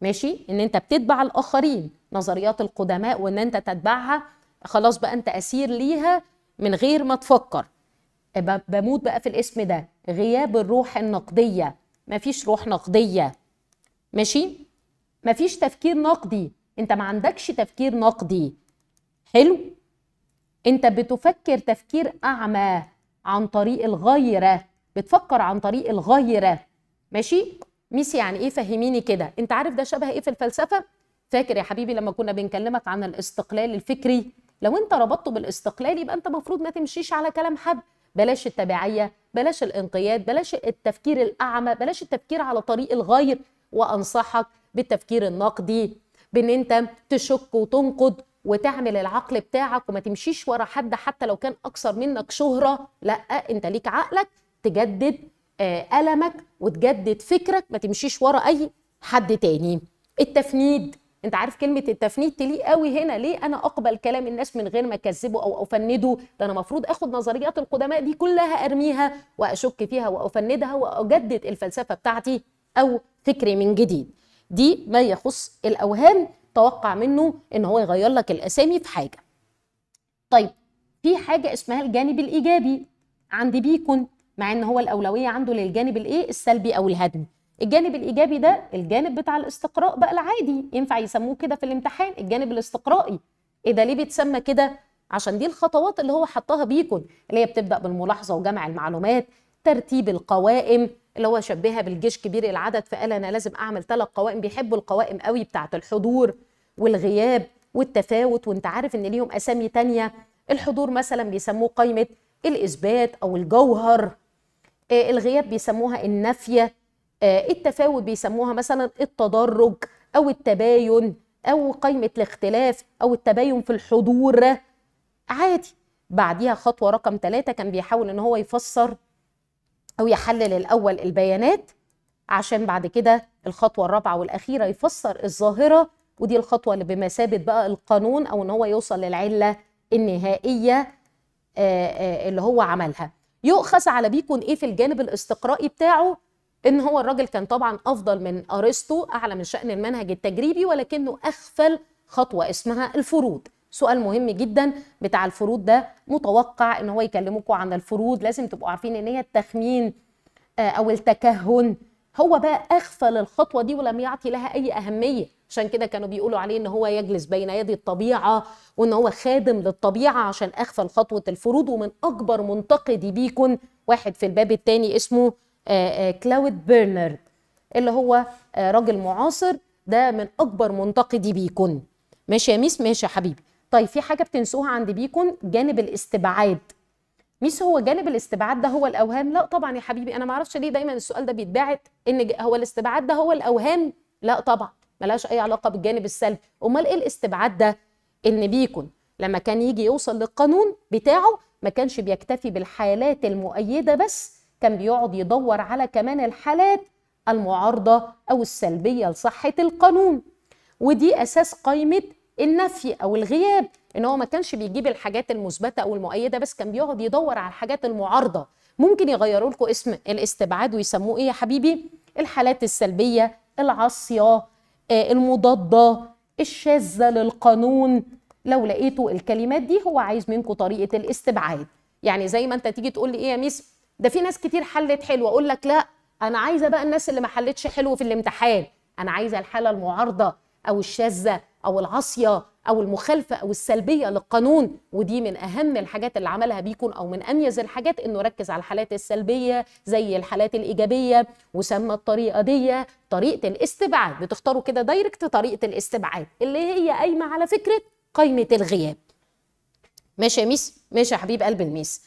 ماشي ان انت بتتبع الاخرين نظريات القدماء وان انت تتبعها خلاص بقى انت اسير ليها من غير ما تفكر بموت بقى في الاسم ده غياب الروح النقديه مفيش روح نقديه ماشي مفيش تفكير نقدي انت ما عندكش تفكير نقدي حلو انت بتفكر تفكير اعمى عن طريق الغيره بتفكر عن طريق الغيره ماشي ميسي يعني ايه فهميني كده انت عارف ده شبه ايه في الفلسفه فاكر يا حبيبي لما كنا بنكلمك عن الاستقلال الفكري لو انت ربطته بالاستقلال يبقى انت المفروض ما تمشيش على كلام حد بلاش التبعيه بلاش الانقياد بلاش التفكير الاعمى بلاش التفكير على طريق الغير وانصحك بالتفكير النقدي بان انت تشك وتنقد وتعمل العقل بتاعك وما تمشيش ورا حد حتى لو كان اكثر منك شهره لا انت ليك عقلك تجدد قلمك آه، وتجدد فكرك ما تمشيش ورا اي حد تاني التفنيد انت عارف كلمه التفنيد تليق قوي هنا ليه انا اقبل كلام الناس من غير ما اكذبه او افنده ده انا المفروض اخد نظريات القدماء دي كلها ارميها واشك فيها وافندها واجدد الفلسفه بتاعتي او فكري من جديد دي ما يخص الاوهام توقع منه ان هو يغير لك الاسامي في حاجه طيب في حاجه اسمها الجانب الايجابي عند بيكون مع ان هو الاولويه عنده للجانب الايه السلبي او الهدمي الجانب الايجابي ده الجانب بتاع الاستقراء بقى العادي ينفع يسموه كده في الامتحان الجانب الاستقرائي ايه ده ليه بيتسمى كده عشان دي الخطوات اللي هو حطها بيكون اللي هي بتبدا بالملاحظه وجمع المعلومات ترتيب القوائم اللي هو شبهها بالجيش كبير العدد فقال انا لازم اعمل ثلاث قوائم بيحبوا القوائم قوي بتاعه الحضور والغياب والتفاوت وانت عارف ان ليهم اسامي تانية الحضور مثلا بيسموه قائمه الاثبات او الجوهر آه، الغياب بيسموها النفيه آه، التفاوت بيسموها مثلا التدرج او التباين او قائمه الاختلاف او التباين في الحضور عادي بعديها خطوه رقم ثلاثة كان بيحاول ان هو يفسر أو يحلل الأول البيانات عشان بعد كده الخطوة الرابعة والأخيرة يفسر الظاهرة ودي الخطوة اللي بمثابة بقى القانون أو إن هو يوصل للعلة النهائية آه، آه، اللي هو عملها يؤخذ على بيكون إيه في الجانب الاستقرائي بتاعه إن هو الراجل كان طبعا أفضل من أرسطو أعلى من شأن المنهج التجريبي ولكنه أخفل خطوة اسمها الفروض سؤال مهم جدا بتاع الفروض ده متوقع ان هو يكلمكم عن الفروض لازم تبقوا عارفين ان هي التخمين آه، او التكهن هو بقى اغفل الخطوه دي ولم يعطي لها اي اهميه عشان كده كانوا بيقولوا عليه ان هو يجلس بين يدي الطبيعه وان هو خادم للطبيعه عشان اغفل خطوه الفروض ومن اكبر منتقدي بيكون واحد في الباب الثاني اسمه آه، آه، كلاود بيرنر اللي هو راجل معاصر ده من اكبر منتقدي بيكون ماشي يا ميس ماشي يا حبيبي طيب في حاجه بتنسوها عند بيكون جانب الاستبعاد ميس هو جانب الاستبعاد ده هو الاوهام لا طبعا يا حبيبي انا ما اعرفش ليه دايما السؤال ده بيتبعت ان هو الاستبعاد ده هو الاوهام لا طبعا ملهاش اي علاقه بالجانب السلبي امال ايه الاستبعاد ده ان بيكون لما كان يجي يوصل للقانون بتاعه ما كانش بيكتفي بالحالات المؤيده بس كان بيقعد يدور على كمان الحالات المعارضه او السلبيه لصحه القانون ودي اساس قائمه النفي او الغياب ان هو ما كانش بيجيب الحاجات المثبته او المؤيده بس كان بيقعد يدور على الحاجات المعارضه ممكن يغيروا لكم اسم الاستبعاد ويسموه ايه يا حبيبي الحالات السلبيه العاصيه آه، المضاده الشاذه للقانون لو لقيتوا الكلمات دي هو عايز منكم طريقه الاستبعاد يعني زي ما انت تيجي تقول لي ايه يا ميس ده في ناس كتير حلت حلو اقول لك لا انا عايزه بقى الناس اللي ما حلتش حلو في الامتحان انا عايزه الحاله المعارضه او الشاذه او العاصيه او المخالفه او السلبيه للقانون ودي من اهم الحاجات اللي عملها بيكون او من اميز الحاجات انه ركز على الحالات السلبيه زي الحالات الايجابيه وسمى الطريقه دي طريقه الاستبعاد بتختاروا كده دايركت طريقه الاستبعاد اللي هي قايمه على فكره قائمه الغياب ماشي يا ميس ماشي يا حبيب قلب الميس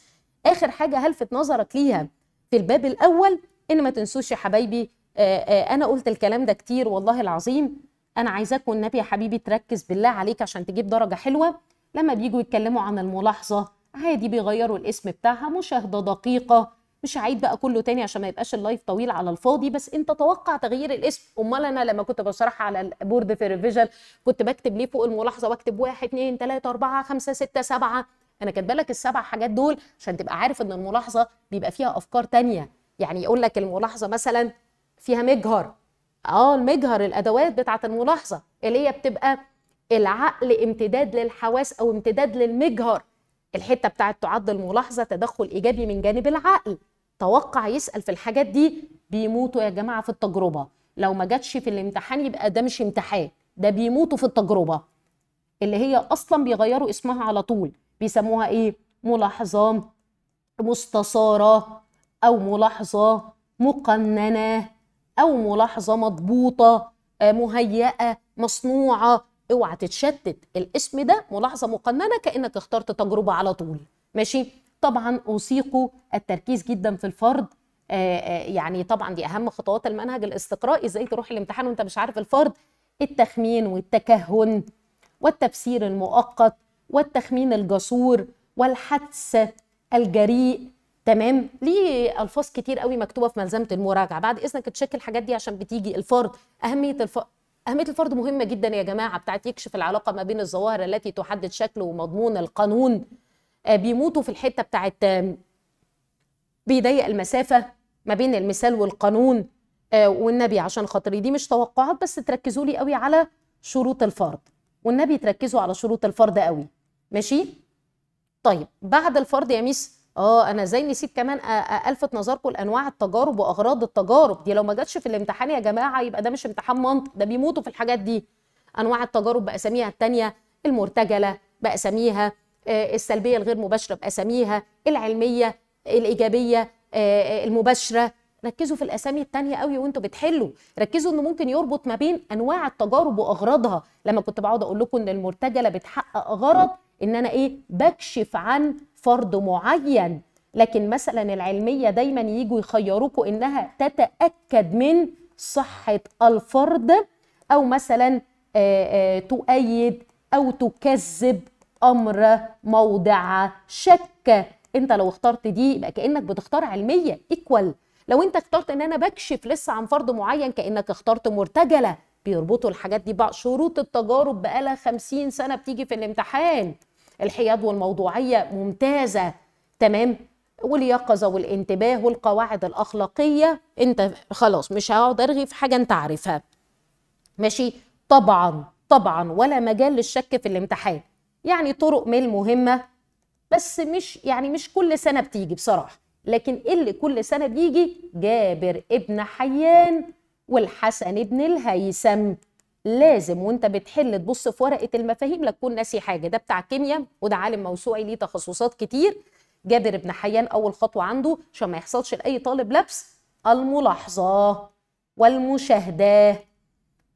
اخر حاجه هلفت نظرك ليها في الباب الاول ان ما تنسوش يا حبايبي آه، آه، انا قلت الكلام ده كتير والله العظيم انا عايزاك والنبي يا حبيبي تركز بالله عليك عشان تجيب درجه حلوه لما بيجوا يتكلموا عن الملاحظه عادي بيغيروا الاسم بتاعها مشاهده دقيقه مش هعيد بقى كله تاني عشان ما يبقاش اللايف طويل على الفاضي بس انت توقع تغيير الاسم امال انا لما كنت بشرح على البورد في ريفيجن كنت بكتب ليه فوق الملاحظه بكتب 1 2 3 4 5 6 7 انا كاتبه لك السبع حاجات دول عشان تبقى عارف ان الملاحظه بيبقى فيها افكار تانية يعني يقول لك الملاحظه مثلا فيها مجهر اه المجهر الادوات بتاعه الملاحظه اللي هي بتبقى العقل امتداد للحواس او امتداد للمجهر الحته بتاعه تعد الملاحظه تدخل ايجابي من جانب العقل توقع يسال في الحاجات دي بيموتوا يا جماعه في التجربه لو ما جاتش في الامتحان يبقى ده مش امتحان ده بيموتوا في التجربه اللي هي اصلا بيغيروا اسمها على طول بيسموها ايه ملاحظه مستثاره او ملاحظه مقننه او ملاحظه مضبوطه آه، مهيئه مصنوعه اوعى تتشتت الاسم ده ملاحظه مقننه كانك اخترت تجربه على طول ماشي طبعا اوصيكم التركيز جدا في الفرد آه، آه، يعني طبعا دي اهم خطوات المنهج الاستقرائي ازاي تروح الامتحان وانت مش عارف الفرد التخمين والتكهن والتفسير المؤقت والتخمين الجسور والحدس الجريء تمام ليه الفاظ كتير قوي مكتوبه في ملزمه المراجعه بعد اذنك تشيك الحاجات دي عشان بتيجي الفرد اهميه الف... أهمية الفرد مهمة جدا يا جماعة بتاعت يكشف العلاقة ما بين الظواهر التي تحدد شكل ومضمون القانون آه، بيموتوا في الحتة بتاعت آه، بيضيق المسافة ما بين المثال والقانون آه، والنبي عشان خاطري دي مش توقعات بس تركزوا لي قوي على شروط الفرد والنبي تركزوا على شروط الفرد قوي ماشي طيب بعد الفرد يا ميس اه انا ازاي نسيت كمان الفت نظركم لانواع التجارب واغراض التجارب دي لو ما جاتش في الامتحان يا جماعه يبقى ده مش امتحان منطق ده بيموتوا في الحاجات دي انواع التجارب باساميها الثانيه المرتجله باساميها آه، السلبيه الغير مباشره باساميها العلميه الايجابيه آه، آه، المباشره ركزوا في الاسامي التانية قوي وانتوا بتحلوا ركزوا انه ممكن يربط ما بين انواع التجارب واغراضها لما كنت بقعد اقول لكم ان المرتجله بتحقق غرض ان انا ايه بكشف عن فرض معين لكن مثلا العلمية دايما يجوا يخيروكوا إنها تتأكد من صحة الفرض أو مثلا آه، آه، تؤيد أو تكذب أمر موضع شك أنت لو اخترت دي يبقى كأنك بتختار علمية إيكوال لو أنت اخترت إن أنا بكشف لسه عن فرض معين كأنك اخترت مرتجلة بيربطوا الحاجات دي بقى شروط التجارب بقالها 50 سنة بتيجي في الامتحان الحياد والموضوعية ممتازة تمام واليقظة والانتباه والقواعد الأخلاقية أنت خلاص مش هقعد أرغي في حاجة أنت عارفها ماشي طبعا طبعا ولا مجال للشك في الامتحان يعني طرق ميل مهمة بس مش يعني مش كل سنة بتيجي بصراحة لكن اللي كل سنة بيجي جابر ابن حيان والحسن ابن الهيثم لازم وانت بتحل تبص في ورقه المفاهيم لا تكون ناسي حاجه ده بتاع كيمياء وده عالم موسوعي ليه تخصصات كتير جابر بن حيان اول خطوه عنده عشان ما يحصلش لاي طالب لبس الملاحظه والمشاهده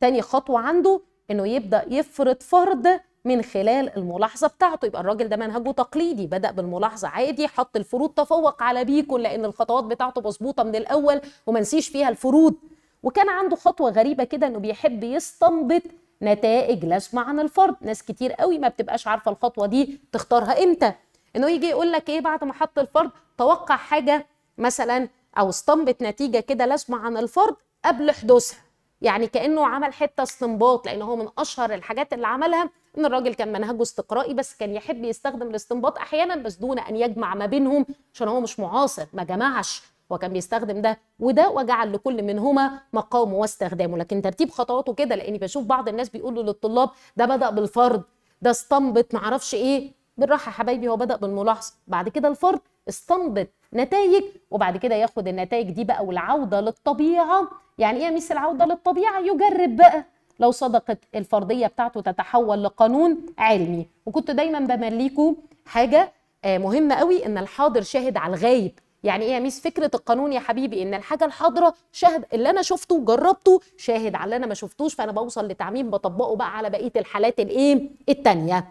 تاني خطوه عنده انه يبدا يفرض فرض من خلال الملاحظه بتاعته يبقى الراجل ده منهجه تقليدي بدا بالملاحظه عادي حط الفروض تفوق على بيكون لان الخطوات بتاعته مظبوطه من الاول وما نسيش فيها الفروض وكان عنده خطوه غريبه كده انه بيحب يستنبط نتائج لازمه عن الفرد ناس كتير قوي ما بتبقاش عارفه الخطوه دي تختارها امتى انه يجي يقول لك ايه بعد ما حط الفرد توقع حاجه مثلا او استنبط نتيجه كده لازمه عن الفرد قبل حدوثها يعني كانه عمل حته استنباط لان هو من اشهر الحاجات اللي عملها ان الراجل كان منهجه استقرائي بس كان يحب يستخدم الاستنباط احيانا بس دون ان يجمع ما بينهم عشان هو مش معاصر ما جمعش وكان بيستخدم ده وده وجعل لكل منهما مقامه واستخدامه لكن ترتيب خطواته كده لاني بشوف بعض الناس بيقولوا للطلاب ده بدا بالفرض ده استنبط معرفش ايه بالراحه يا حبايبي هو بدا بالملاحظه بعد كده الفرض استنبط نتائج وبعد كده ياخد النتائج دي بقى والعوده للطبيعه يعني ايه يا ميس العوده للطبيعه يجرب بقى لو صدقت الفرضيه بتاعته تتحول لقانون علمي وكنت دايما بمليكم حاجه آه، مهمه قوي ان الحاضر شاهد على الغايب يعني ايه يا ميس فكره القانون يا حبيبي ان الحاجه الحاضره شاهد اللي انا شفته جربته شاهد على اللي انا ما شفتوش فانا بوصل لتعميم بطبقه بقى على بقيه الحالات الايه الثانيه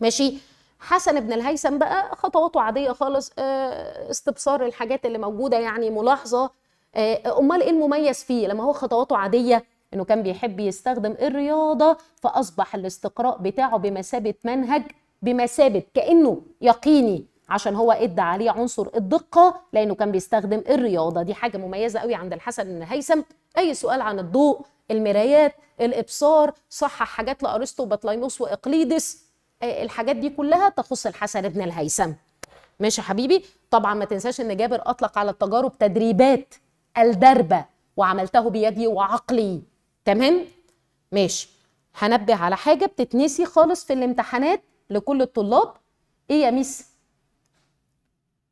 ماشي حسن بن الهيثم بقى خطواته عاديه خالص آه، استبصار الحاجات اللي موجوده يعني ملاحظه آه، امال ايه المميز فيه لما هو خطواته عاديه انه كان بيحب يستخدم الرياضه فاصبح الاستقراء بتاعه بمثابه منهج بمثابه كانه يقيني عشان هو ادى عليه عنصر الدقه لانه كان بيستخدم الرياضه دي حاجه مميزه قوي عند الحسن بن هيثم اي سؤال عن الضوء المرايات الابصار صحح حاجات لارسطو وبطليموس واقليدس آه، الحاجات دي كلها تخص الحسن بن الهيثم ماشي يا حبيبي طبعا ما تنساش ان جابر اطلق على التجارب تدريبات الدربه وعملته بيدي وعقلي تمام ماشي هنبه على حاجه بتتنسي خالص في الامتحانات لكل الطلاب ايه يا ميس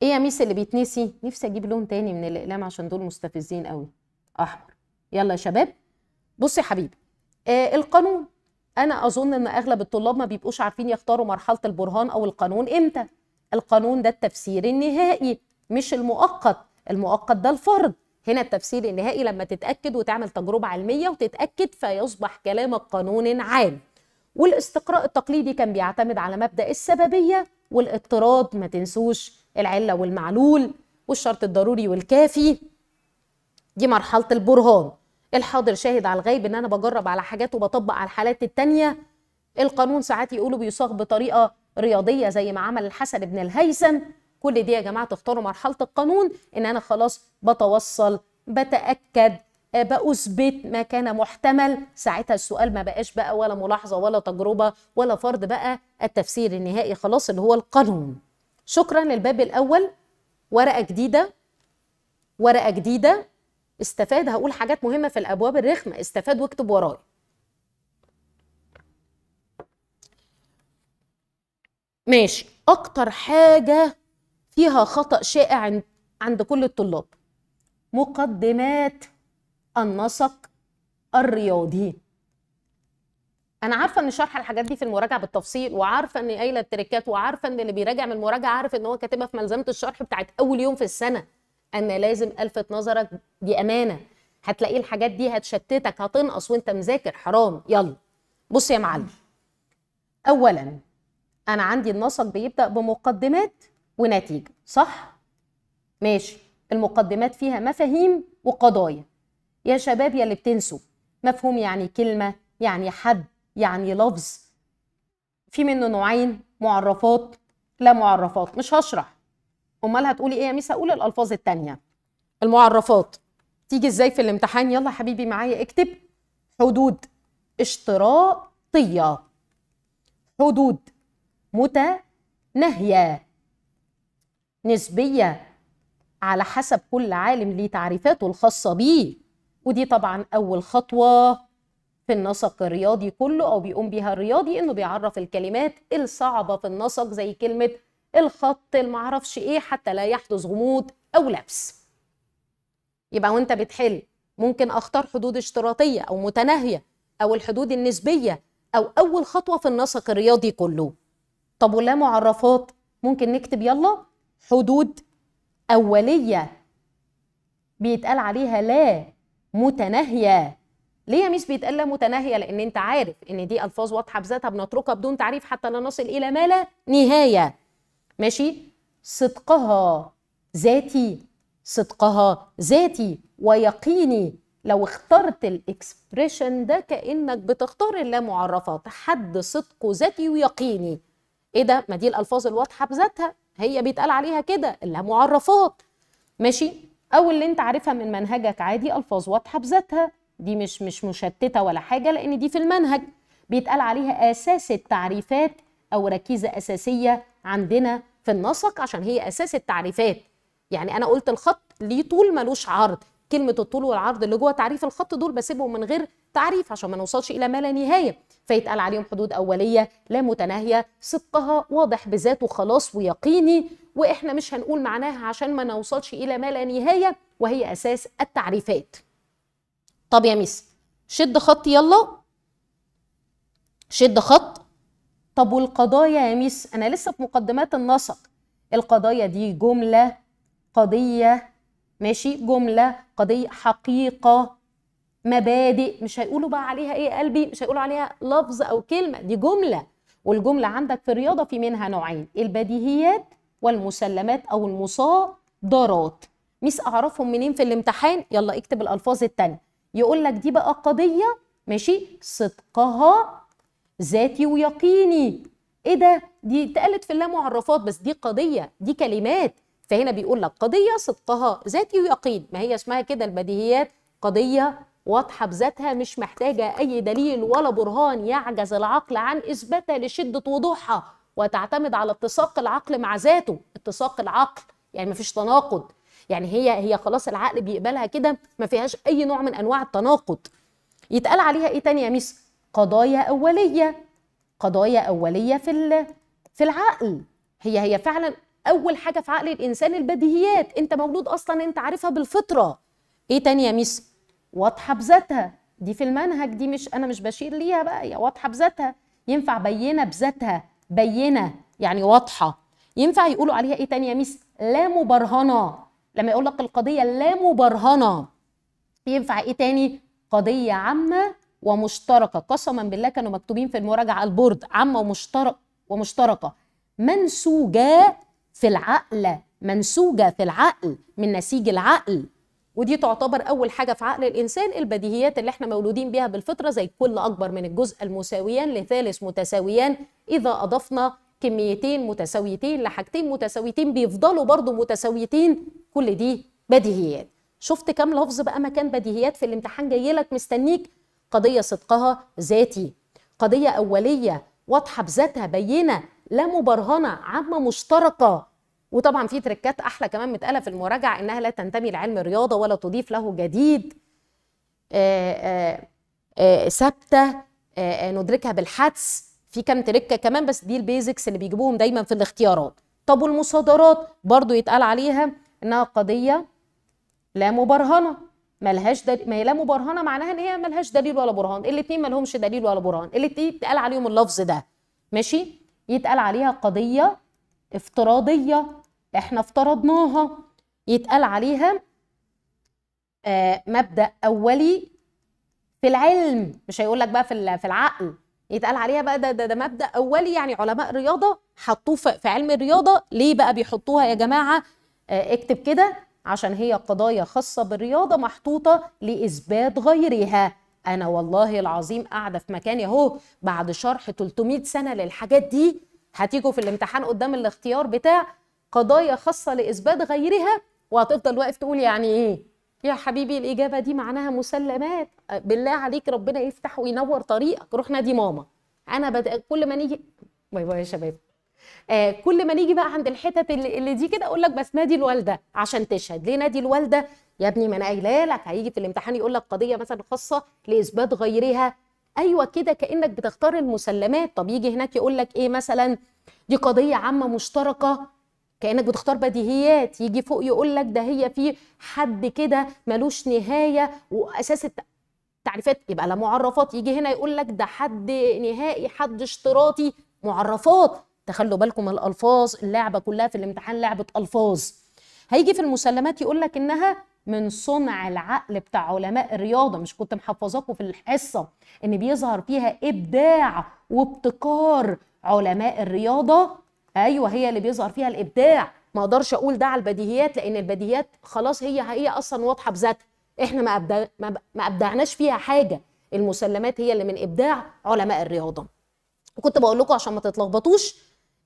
ايه يا ميس اللي بيتنسي نفسي اجيب لون تاني من الاقلام عشان دول مستفزين قوي احمر يلا يا شباب بص يا حبيبي آه القانون انا اظن ان اغلب الطلاب ما بيبقوش عارفين يختاروا مرحله البرهان او القانون امتى القانون ده التفسير النهائي مش المؤقت المؤقت ده الفرض هنا التفسير النهائي لما تتاكد وتعمل تجربه علميه وتتاكد فيصبح كلامك قانون عام والاستقراء التقليدي كان بيعتمد على مبدا السببيه والاضطراد ما تنسوش العلة والمعلول والشرط الضروري والكافي دي مرحلة البرهان الحاضر شاهد على الغيب ان انا بجرب على حاجات وبطبق على الحالات التانية القانون ساعات يقولوا بيصاغ بطريقة رياضية زي ما عمل الحسن بن الهيثم كل دي يا جماعة تختاروا مرحلة القانون ان انا خلاص بتوصل بتأكد آه، بأثبت ما كان محتمل ساعتها السؤال ما بقاش بقى ولا ملاحظة ولا تجربة ولا فرض بقى التفسير النهائي خلاص اللي هو القانون شكرا للباب الأول ورقة جديدة ورقة جديدة استفاد هقول حاجات مهمة في الأبواب الرخمة استفاد واكتب ورايا ماشي أكتر حاجة فيها خطأ شائع عند كل الطلاب مقدمات النسق الرياضي انا عارفه ان شرح الحاجات دي في المراجعه بالتفصيل وعارفه ان قايله التركات وعارفه ان اللي بيراجع من المراجعه عارف ان هو كاتبها في ملزمه الشرح بتاعت اول يوم في السنه انا لازم الفت نظرك دي امانه هتلاقي الحاجات دي هتشتتك هتنقص وانت مذاكر حرام يلا بص يا معلم اولا انا عندي النسق بيبدا بمقدمات ونتيجه صح ماشي المقدمات فيها مفاهيم وقضايا يا شباب يا اللي بتنسوا مفهوم يعني كلمة يعني حد يعني لفظ في منه نوعين معرفات لا معرفات مش هشرح امال هتقولي ايه يا ميس هقول الالفاظ التانية المعرفات تيجي ازاي في الامتحان يلا حبيبي معايا اكتب حدود اشتراطية حدود متناهية نسبية على حسب كل عالم ليه تعريفاته الخاصة بيه ودي طبعا اول خطوه في النسق الرياضي كله او بيقوم بيها الرياضي انه بيعرف الكلمات الصعبه في النسق زي كلمه الخط المعرفش ايه حتى لا يحدث غموض او لبس يبقى وانت بتحل ممكن اختار حدود اشتراطيه او متناهيه او الحدود النسبيه او اول خطوه في النسق الرياضي كله طب ولا معرفات ممكن نكتب يلا حدود اوليه بيتقال عليها لا متناهيه ليه يا ميس بيتقال متناهيه لان انت عارف ان دي الفاظ واضحه بذاتها بنتركها بدون تعريف حتى لا نصل الى ما لا نهايه ماشي صدقها ذاتي صدقها ذاتي ويقيني لو اخترت الاكسبريشن ده كانك بتختار اللامعرفات حد صدقه ذاتي ويقيني ايه ده ما دي الالفاظ الواضحه بذاتها هي بيتقال عليها كده اللامعرفات ماشي او اللي انت عارفها من منهجك عادي الفاظ واضحه بذاتها دي مش مش مشتته ولا حاجه لان دي في المنهج بيتقال عليها اساس التعريفات او ركيزه اساسيه عندنا في النسق عشان هي اساس التعريفات يعني انا قلت الخط ليه طول ملوش عرض كلمه الطول والعرض اللي جوه تعريف الخط دول بسيبهم من غير تعريف عشان ما نوصلش الى ما لا نهايه فيتقال عليهم حدود اوليه لا متناهيه صدقها واضح بذاته خلاص ويقيني واحنا مش هنقول معناها عشان ما نوصلش الى ما لا نهايه وهي اساس التعريفات طب يا ميس شد خط يلا شد خط طب والقضايا يا ميس انا لسه في مقدمات النسق القضايا دي جمله قضيه ماشي جمله قضيه حقيقه مبادئ مش هيقولوا بقى عليها ايه قلبي مش هيقولوا عليها لفظ او كلمه دي جمله والجمله عندك في الرياضه في منها نوعين البديهيات والمسلمات أو المصادرات ميس أعرفهم منين في الامتحان يلا اكتب الألفاظ التانية يقول لك دي بقى قضية ماشي صدقها ذاتي ويقيني ايه ده دي اتقالت في اللامعرفات بس دي قضية دي كلمات فهنا بيقول لك قضية صدقها ذاتي ويقين ما هي اسمها كده البديهيات قضية واضحة بذاتها مش محتاجة أي دليل ولا برهان يعجز العقل عن إثباتها لشدة وضوحها وتعتمد على اتساق العقل مع ذاته اتساق العقل يعني مفيش تناقض يعني هي هي خلاص العقل بيقبلها كده ما فيهاش اي نوع من انواع التناقض يتقال عليها ايه تاني يا ميس قضايا اوليه قضايا اوليه في في العقل هي هي فعلا اول حاجه في عقل الانسان البديهيات انت مولود اصلا انت عارفها بالفطره ايه تاني يا ميس واضحه بذاتها دي في المنهج دي مش انا مش بشير ليها بقى هي واضحه بذاتها ينفع بينه بذاتها بينه يعني واضحه ينفع يقولوا عليها ايه تاني يا ميس لا مبرهنه لما يقول لك القضيه لا مبرهنه ينفع ايه تاني قضيه عامه ومشتركه قسما بالله كانوا مكتوبين في المراجعه البورد عامه ومشترك ومشتركه منسوجه في العقل منسوجه في العقل من نسيج العقل ودي تعتبر اول حاجه في عقل الانسان البديهيات اللي احنا مولودين بيها بالفطره زي كل اكبر من الجزء المساويان لثالث متساويان اذا اضفنا كميتين متساويتين لحاجتين متساويتين بيفضلوا برضو متساويتين كل دي بديهيات شفت كام لفظ بقى مكان بديهيات في الامتحان جاي لك مستنيك قضيه صدقها ذاتي قضيه اوليه واضحه بذاتها بينه لا مبرهنه عامه مشتركه وطبعا في تركات احلى كمان متقاله في المراجعه انها لا تنتمي لعلم الرياضه ولا تضيف له جديد آه، آه، آه، ثابته ندركها بالحدس في كام تركه كمان بس دي البيزكس اللي بيجيبوهم دايما في الاختيارات طب والمصادرات برضو يتقال عليها انها قضيه لا مبرهنه ملهاش دليل ما هي لا مبرهنه معناها ان هي ملهاش دليل ولا برهان الاثنين ملهمش دليل ولا برهان الاثنين يتقال عليهم اللفظ ده ماشي يتقال عليها قضيه افتراضيه احنا افترضناها يتقال عليها آه، مبدا اولي في العلم مش هيقول لك بقى في في العقل يتقال عليها بقى ده, ده ده مبدا اولي يعني علماء رياضه حطوه في علم الرياضه ليه بقى بيحطوها يا جماعه آه، اكتب كده عشان هي قضايا خاصه بالرياضه محطوطه لاثبات غيرها انا والله العظيم قاعده في مكاني اهو بعد شرح 300 سنه للحاجات دي هتيجوا في الامتحان قدام الاختيار بتاع قضايا خاصة لإثبات غيرها وهتفضل واقف تقول يعني إيه يا حبيبي الإجابة دي معناها مسلمات أه، بالله عليك ربنا يفتح وينور طريقك روح نادي ماما أنا بدأ كل ما نيجي باي باي يا شباب آه كل ما نيجي بقى عند الحتت اللي, اللي دي كده اقول لك بس نادي الوالده عشان تشهد ليه نادي الوالده يا ابني ما انا قايله لك هيجي في الامتحان يقول لك قضيه مثلا خاصه لاثبات غيرها ايوه كده كانك بتختار المسلمات طب يجي هناك يقول لك ايه مثلا دي قضيه عامه مشتركه كانك بتختار بديهيات يجي فوق يقول لك ده هي في حد كده ملوش نهايه واساس التعريفات يبقى لا معرفات يجي هنا يقول لك ده حد نهائي حد اشتراطي معرفات تخلوا بالكم الالفاظ اللعبه كلها في الامتحان لعبه الفاظ هيجي في المسلمات يقول لك انها من صنع العقل بتاع علماء الرياضه مش كنت محفظاكم في الحصه ان بيظهر فيها ابداع وابتكار علماء الرياضه ايوه هي اللي بيظهر فيها الابداع ما اقدرش اقول ده على البديهيات لان البديهيات خلاص هي هي اصلا واضحه بذاتها احنا ما أبدع ما ابدعناش فيها حاجه المسلمات هي اللي من ابداع علماء الرياضه وكنت بقول لكم عشان ما تتلخبطوش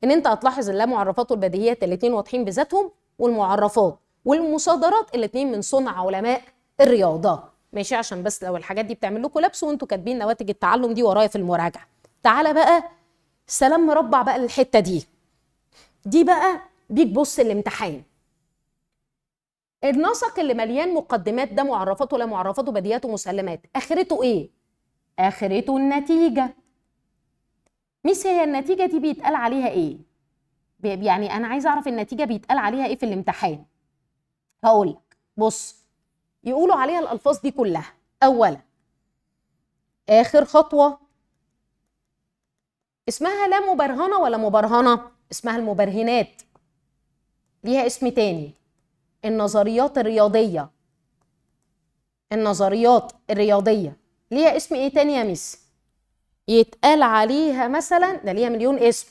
ان انت هتلاحظ اللامعرفات والبديهيات الاثنين واضحين بذاتهم والمعرفات والمصادرات الاثنين من صنع علماء الرياضه ماشي عشان بس لو الحاجات دي بتعمل لكم لبس وانتوا كاتبين نواتج التعلم دي ورايا في المراجعه تعالى بقى سلام مربع بقى للحته دي دي بقى بيك بص الامتحان النسق اللي مليان مقدمات ده معرفات ولا معرفات وبديهات ومسلمات اخرته ايه اخرته النتيجه ميس هي النتيجه دي بيتقال عليها ايه يعني انا عايزه اعرف النتيجه بيتقال عليها ايه في الامتحان هقول لك بص يقولوا عليها الالفاظ دي كلها اولا اخر خطوه اسمها لا مبرهنه ولا مبرهنه اسمها المبرهنات ليها اسم تاني النظريات الرياضية النظريات الرياضية ليها اسم ايه تاني يا ميس يتقال عليها مثلا ده ليها مليون اسم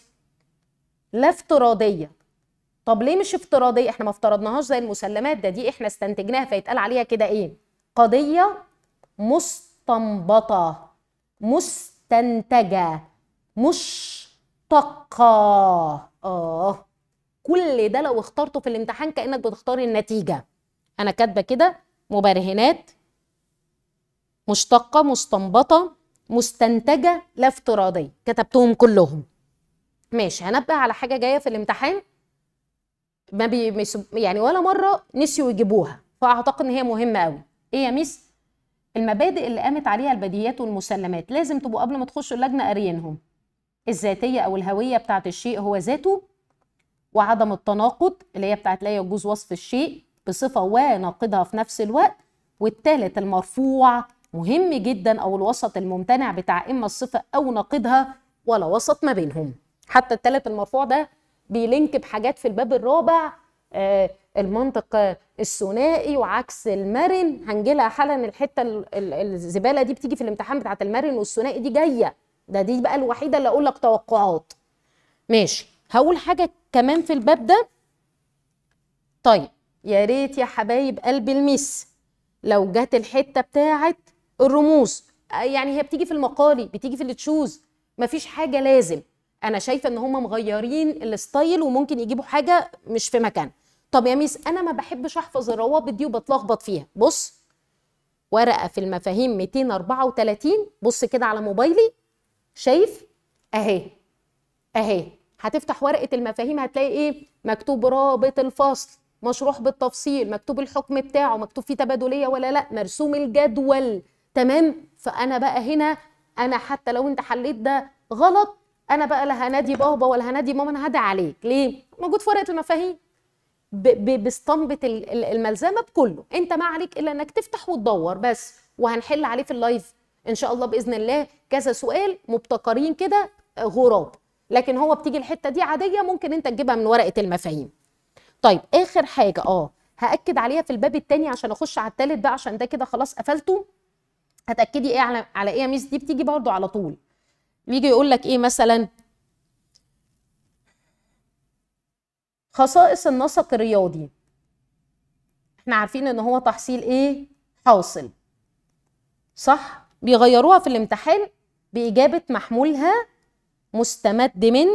لا افتراضية طب ليه مش افتراضية احنا ما افترضناهاش زي المسلمات ده دي احنا استنتجناها فيتقال عليها كده ايه قضية مستنبطة مستنتجة مشتقة اه كل ده لو اخترته في الامتحان كانك بتختار النتيجه انا كاتبه كده مبرهنات مشتقه مستنبطه مستنتجه لا افتراضيه كتبتهم كلهم ماشي هنبقى على حاجه جايه في الامتحان ما بي يعني ولا مره نسيوا يجيبوها فاعتقد ان هي مهمه قوي ايه يا ميس المبادئ اللي قامت عليها البديهيات والمسلمات لازم تبقوا قبل ما تخشوا اللجنه قاريينهم الذاتيه او الهويه بتاعه الشيء هو ذاته وعدم التناقض اللي هي بتاعه لا يجوز وصف الشيء بصفه وناقضها في نفس الوقت والثالث المرفوع مهم جدا او الوسط الممتنع بتاع اما الصفه او ناقضها ولا وسط ما بينهم حتى الثالث المرفوع ده بيلينك بحاجات في الباب الرابع آه المنطق الثنائي وعكس المرن هنجيلها حالا الحته الزباله دي بتيجي في الامتحان بتاعت المرن والثنائي دي جايه ده دي بقى الوحيده اللي اقول لك توقعات ماشي هقول حاجه كمان في الباب ده طيب يا ريت يا حبايب قلب المس لو جت الحته بتاعه الرموز يعني هي بتيجي في المقالي بتيجي في التشوز مفيش حاجه لازم انا شايفه ان هم مغيرين الستايل وممكن يجيبوا حاجه مش في مكان طب يا ميس انا ما بحبش احفظ الروابط دي وبتلخبط فيها بص ورقه في المفاهيم 234 بص كده على موبايلي شايف اهي اهي هتفتح ورقه المفاهيم هتلاقي ايه مكتوب رابط الفصل مشروح بالتفصيل مكتوب الحكم بتاعه مكتوب فيه تبادليه ولا لا مرسوم الجدول تمام فانا بقى هنا انا حتى لو انت حليت ده غلط انا بقى لا هنادي بابا ولا هنادي ماما انا هدعي عليك ليه موجود في ورقه المفاهيم باسطمبه الملزمه بكله انت ما عليك الا انك تفتح وتدور بس وهنحل عليه في اللايف ان شاء الله باذن الله كذا سؤال مبتكرين كده آه، غراب لكن هو بتيجي الحته دي عاديه ممكن انت تجيبها من ورقه المفاهيم طيب اخر حاجه اه هاكد عليها في الباب الثاني عشان اخش على الثالث بقى عشان ده كده خلاص قفلته هتاكدي ايه على على ايه يا ميس دي بتيجي برده على طول بيجي يقول لك ايه مثلا خصائص النسق الرياضي احنا عارفين ان هو تحصيل ايه حاصل صح بيغيروها في الامتحان بإجابة محمولها مستمد من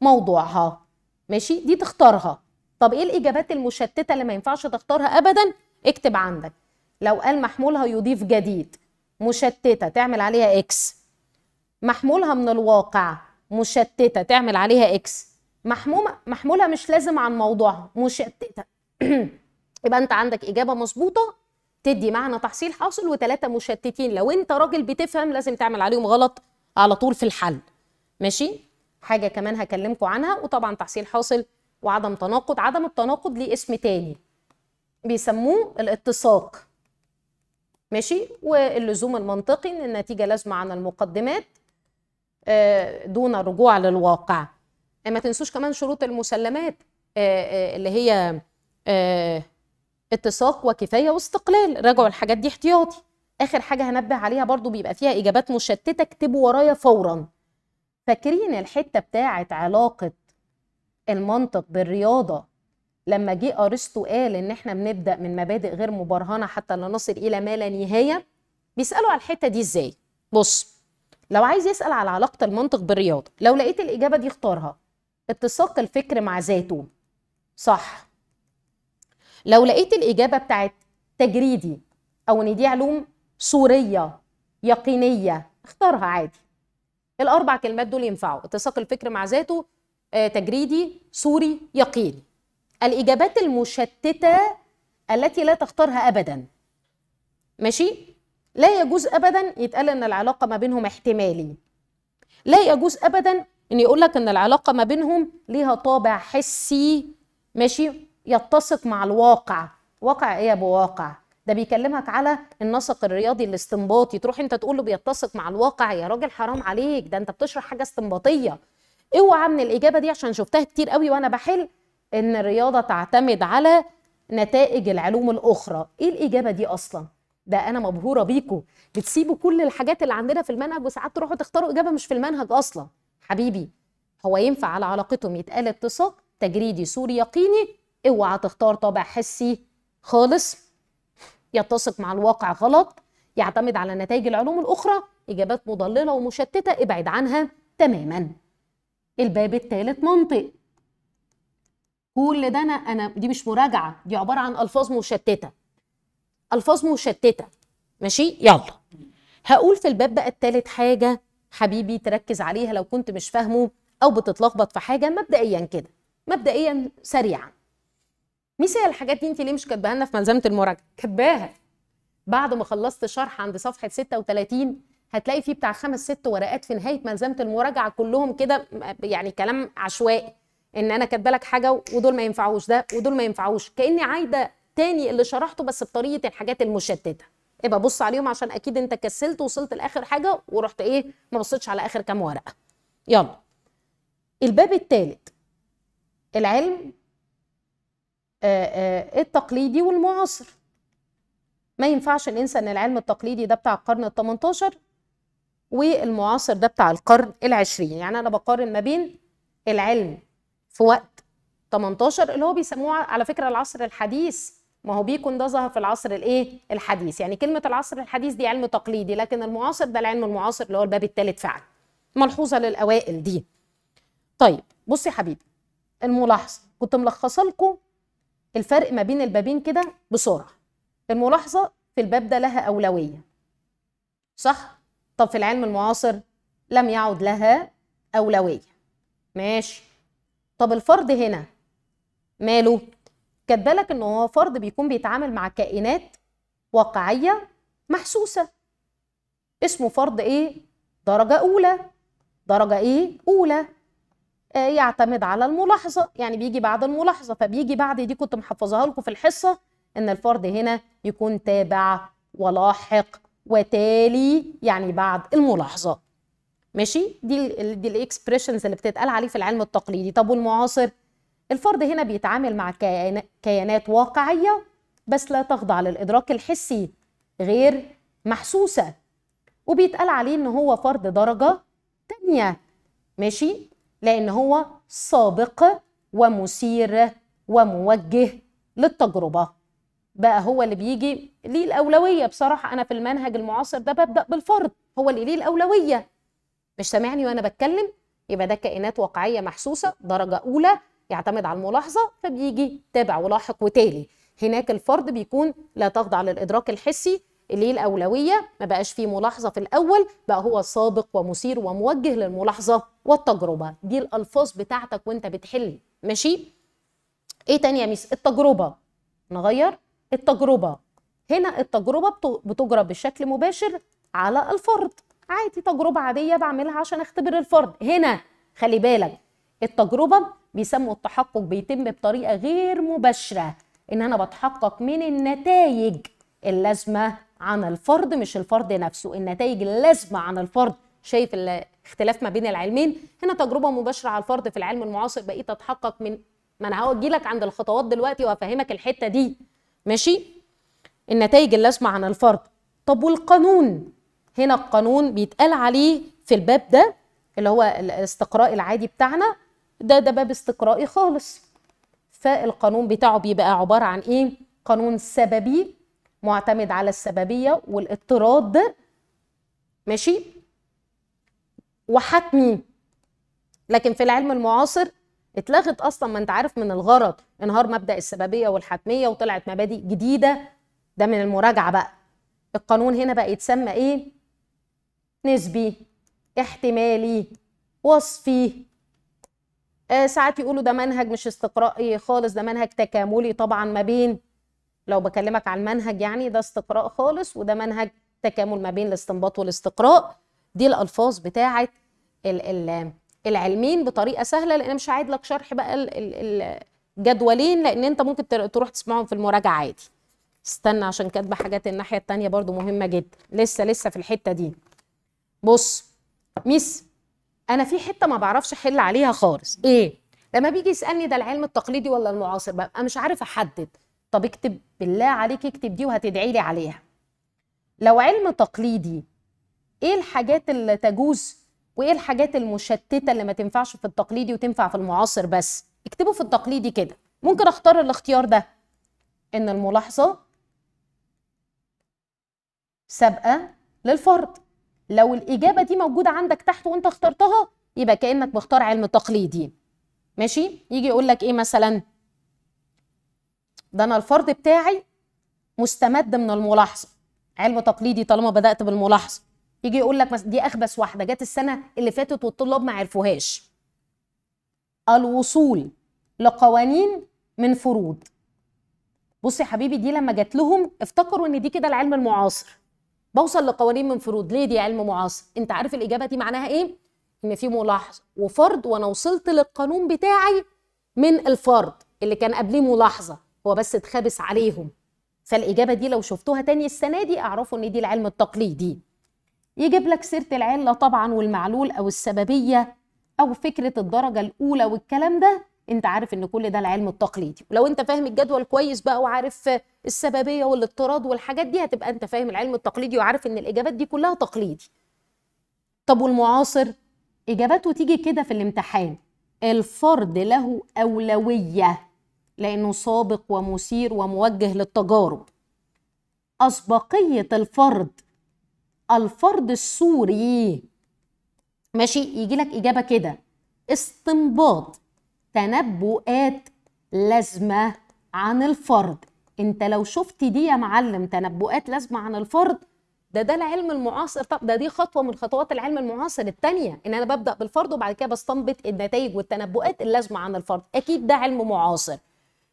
موضوعها ماشي دي تختارها طب ايه الإجابات المشتتة اللي ما ينفعش تختارها أبدا اكتب عندك لو قال محمولها يضيف جديد مشتتة تعمل عليها إكس محمولها من الواقع مشتتة تعمل عليها إكس محمومة محمولها مش لازم عن موضوعها مشتتة *clears throat* يبقى أنت عندك إجابة مظبوطة تدي معنى تحصيل حاصل وتلاتة مشتتين لو انت راجل بتفهم لازم تعمل عليهم غلط على طول في الحل ماشي حاجه كمان هكلمكم عنها وطبعا تحصيل حاصل وعدم تناقض عدم التناقض ليه اسم تاني بيسموه الاتساق ماشي واللزوم المنطقي ان النتيجه لازمه عن المقدمات آه، دون الرجوع للواقع آه، ما تنسوش كمان شروط المسلمات آه، اللي هي اتساق وكفايه واستقلال راجعوا الحاجات دي احتياطي اخر حاجه هنبه عليها برضو بيبقى فيها اجابات مشتته اكتبوا ورايا فورا فاكرين الحته بتاعه علاقه المنطق بالرياضه لما جه ارسطو قال ان احنا بنبدا من مبادئ غير مبرهنه حتى لا نصل الى ما لا نهايه بيسالوا على الحته دي ازاي بص لو عايز يسال على علاقه المنطق بالرياضه لو لقيت الاجابه دي اختارها اتساق الفكر مع ذاته صح لو لقيت الإجابة بتاعت تجريدي أو إن دي علوم صورية يقينية اختارها عادي الأربع كلمات دول ينفعوا اتساق الفكر مع ذاته آه، تجريدي صوري يقيني الإجابات المشتتة التي لا تختارها أبدا ماشي لا يجوز أبدا يتقال إن العلاقة ما بينهم احتمالي لا يجوز أبدا إن يقول لك إن العلاقة ما بينهم ليها طابع حسي ماشي يتسق مع الواقع واقع ايه يا ابو واقع ده بيكلمك على النسق الرياضي الاستنباطي تروح انت تقول له بيتسق مع الواقع يا راجل حرام عليك ده انت بتشرح حاجه استنباطيه اوعى من الاجابه دي عشان شفتها كتير قوي وانا بحل ان الرياضه تعتمد على نتائج العلوم الاخرى ايه الاجابه دي اصلا ده انا مبهوره بيكو بتسيبوا كل الحاجات اللي عندنا في المنهج وساعات تروحوا تختاروا اجابه مش في المنهج اصلا حبيبي هو ينفع على علاقتهم يتقال اتساق تجريدي سوري يقيني اوعى تختار طابع حسي خالص يتسق مع الواقع غلط يعتمد على نتائج العلوم الأخرى إجابات مضللة ومشتتة ابعد عنها تماما الباب الثالث منطق كل ده أنا, أنا دي مش مراجعة دي عبارة عن ألفاظ مشتتة ألفاظ مشتتة ماشي يلا هقول في الباب بقى الثالث حاجة حبيبي تركز عليها لو كنت مش فاهمه أو بتتلخبط في حاجة مبدئيا كده مبدئيا سريعا ميس هي الحاجات دي انت ليه مش كاتباها لنا في ملزمه المراجعه كاتباها بعد ما خلصت شرح عند صفحه 36 هتلاقي فيه بتاع خمس ست ورقات في نهايه ملزمه المراجعه كلهم كده يعني كلام عشوائي ان انا كاتبه لك حاجه ودول ما ينفعوش ده ودول ما ينفعوش كاني عايده تاني اللي شرحته بس بطريقه الحاجات المشتته ابقى بص عليهم عشان اكيد انت كسلت وصلت لاخر حاجه ورحت ايه ما بصيتش على اخر كام ورقه يلا الباب الثالث العلم آه، آه، التقليدي والمعاصر ما ينفعش ننسى ان العلم التقليدي ده بتاع القرن ال 18 والمعاصر ده بتاع القرن العشرين يعني انا بقارن ما بين العلم في وقت 18 اللي هو بيسموه على فكره العصر الحديث ما هو بيكون ده ظهر في العصر الايه الحديث يعني كلمه العصر الحديث دي علم تقليدي لكن المعاصر ده العلم المعاصر اللي هو الباب الثالث فعلا ملحوظه للاوائل دي طيب بصي يا حبيبي الملاحظه كنت ملخصه لكم الفرق ما بين البابين كده بسرعه الملاحظه في الباب ده لها اولويه صح طب في العلم المعاصر لم يعد لها اولويه ماشي طب الفرد هنا ماله كاتبه بالك ان هو فرد بيكون بيتعامل مع كائنات واقعيه محسوسه اسمه فرد ايه درجه اولى درجه ايه اولى آه، يعتمد على الملاحظه يعني بيجي بعد الملاحظه فبيجي بعد دي كنت محفظاها لكم في الحصه ان الفرد هنا يكون تابع ولاحق وتالي يعني بعد الملاحظه ماشي دي دي الاكسبريشنز اللي بتتقال عليه في العلم التقليدي طب والمعاصر الفرد هنا بيتعامل مع كيانات واقعيه بس لا تخضع للادراك الحسي غير محسوسه وبيتقال عليه ان هو فرد درجه تانية ماشي لأن هو سابق ومثير وموجه للتجربة بقى هو اللي بيجي ليه الأولوية بصراحة أنا في المنهج المعاصر ده ببدأ بالفرد هو اللي ليه الأولوية مش سامعني وأنا بتكلم يبقى ده كائنات واقعية محسوسة درجة أولى يعتمد على الملاحظة فبيجي تابع ولاحق وتالي هناك الفرد بيكون لا تخضع للإدراك الحسي ليه الاولويه ما بقاش فيه ملاحظه في الاول بقى هو سابق ومثير وموجه للملاحظه والتجربه دي الالفاظ بتاعتك وانت بتحل ماشي ايه تاني يا ميس التجربه نغير التجربه هنا التجربه بتجرى بشكل مباشر على الفرد عادي تجربه عاديه بعملها عشان اختبر الفرد هنا خلي بالك التجربه بيسموا التحقق بيتم بطريقه غير مباشره ان انا بتحقق من النتائج اللازمه عن الفرد مش الفرد نفسه النتائج اللازمه عن الفرد شايف الاختلاف ما بين العلمين هنا تجربه مباشره على الفرد في العلم المعاصر بقيت تتحقق من ما انا هوجي لك عند الخطوات دلوقتي وافهمك الحته دي ماشي النتائج اللازمه عن الفرد طب والقانون هنا القانون بيتقال عليه في الباب ده اللي هو الاستقراء العادي بتاعنا ده ده باب استقرائي خالص فالقانون بتاعه بيبقى عباره عن ايه قانون سببي معتمد على السببيه والاضطراد ماشي وحتمي لكن في العلم المعاصر اتلغت اصلا ما انت عارف من الغرض انهار مبدا السببيه والحتميه وطلعت مبادئ جديده ده من المراجعه بقى القانون هنا بقى يتسمى ايه نسبي احتمالي وصفي آه ساعات يقولوا ده منهج مش استقرائي خالص ده منهج تكاملي طبعا ما بين لو بكلمك عن منهج يعني ده استقراء خالص وده منهج تكامل ما بين الاستنباط والاستقراء دي الالفاظ بتاعه العلمين بطريقه سهله لان مش هعيد لك شرح بقى الجدولين لان انت ممكن تروح تسمعهم في المراجعه عادي استنى عشان كاتبه حاجات الناحيه الثانيه برضو مهمه جدا لسه لسه في الحته دي بص ميس انا في حته ما بعرفش احل عليها خالص ايه لما بيجي يسالني ده العلم التقليدي ولا المعاصر ببقى مش عارف احدد طب اكتب بالله عليك اكتب دي وهتدعي لي عليها لو علم تقليدي ايه الحاجات اللي تجوز وايه الحاجات المشتته اللي ما تنفعش في التقليدي وتنفع في المعاصر بس اكتبوا في التقليدي كده ممكن اختار الاختيار ده ان الملاحظه سابقه للفرض لو الاجابه دي موجوده عندك تحت وانت اخترتها يبقى كانك مختار علم تقليدي ماشي يجي يقول لك ايه مثلا ده انا الفرض بتاعي مستمد من الملاحظه علم تقليدي طالما بدات بالملاحظه يجي يقول لك دي اخبث واحده جت السنه اللي فاتت والطلاب ما عرفوهاش الوصول لقوانين من فروض بص يا حبيبي دي لما جات لهم افتكروا ان دي كده العلم المعاصر بوصل لقوانين من فروض ليه دي علم معاصر انت عارف الاجابه دي معناها ايه ان في ملاحظه وفرض وانا وصلت للقانون بتاعي من الفرض اللي كان قبليه ملاحظه هو بس اتخابس عليهم فالاجابه دي لو شفتوها تاني السنه دي اعرفوا ان دي العلم التقليدي يجيب لك سيره العله طبعا والمعلول او السببيه او فكره الدرجه الاولى والكلام ده انت عارف ان كل ده العلم التقليدي ولو انت فاهم الجدول كويس بقى وعارف السببيه والاضطراد والحاجات دي هتبقى انت فاهم العلم التقليدي وعارف ان الاجابات دي كلها تقليدي طب والمعاصر اجاباته تيجي كده في الامتحان الفرد له اولويه لأنه سابق ومثير وموجه للتجارب أسبقية الفرد الفرد السوري ماشي يجي لك إجابة كده استنباط تنبؤات لازمة عن الفرد انت لو شفت دي يا معلم تنبؤات لازمة عن الفرد ده ده العلم المعاصر طب ده دي خطوه من خطوات العلم المعاصر الثانيه ان انا ببدا بالفرد وبعد كده بستنبط النتائج والتنبؤات اللازمه عن الفرد اكيد ده علم معاصر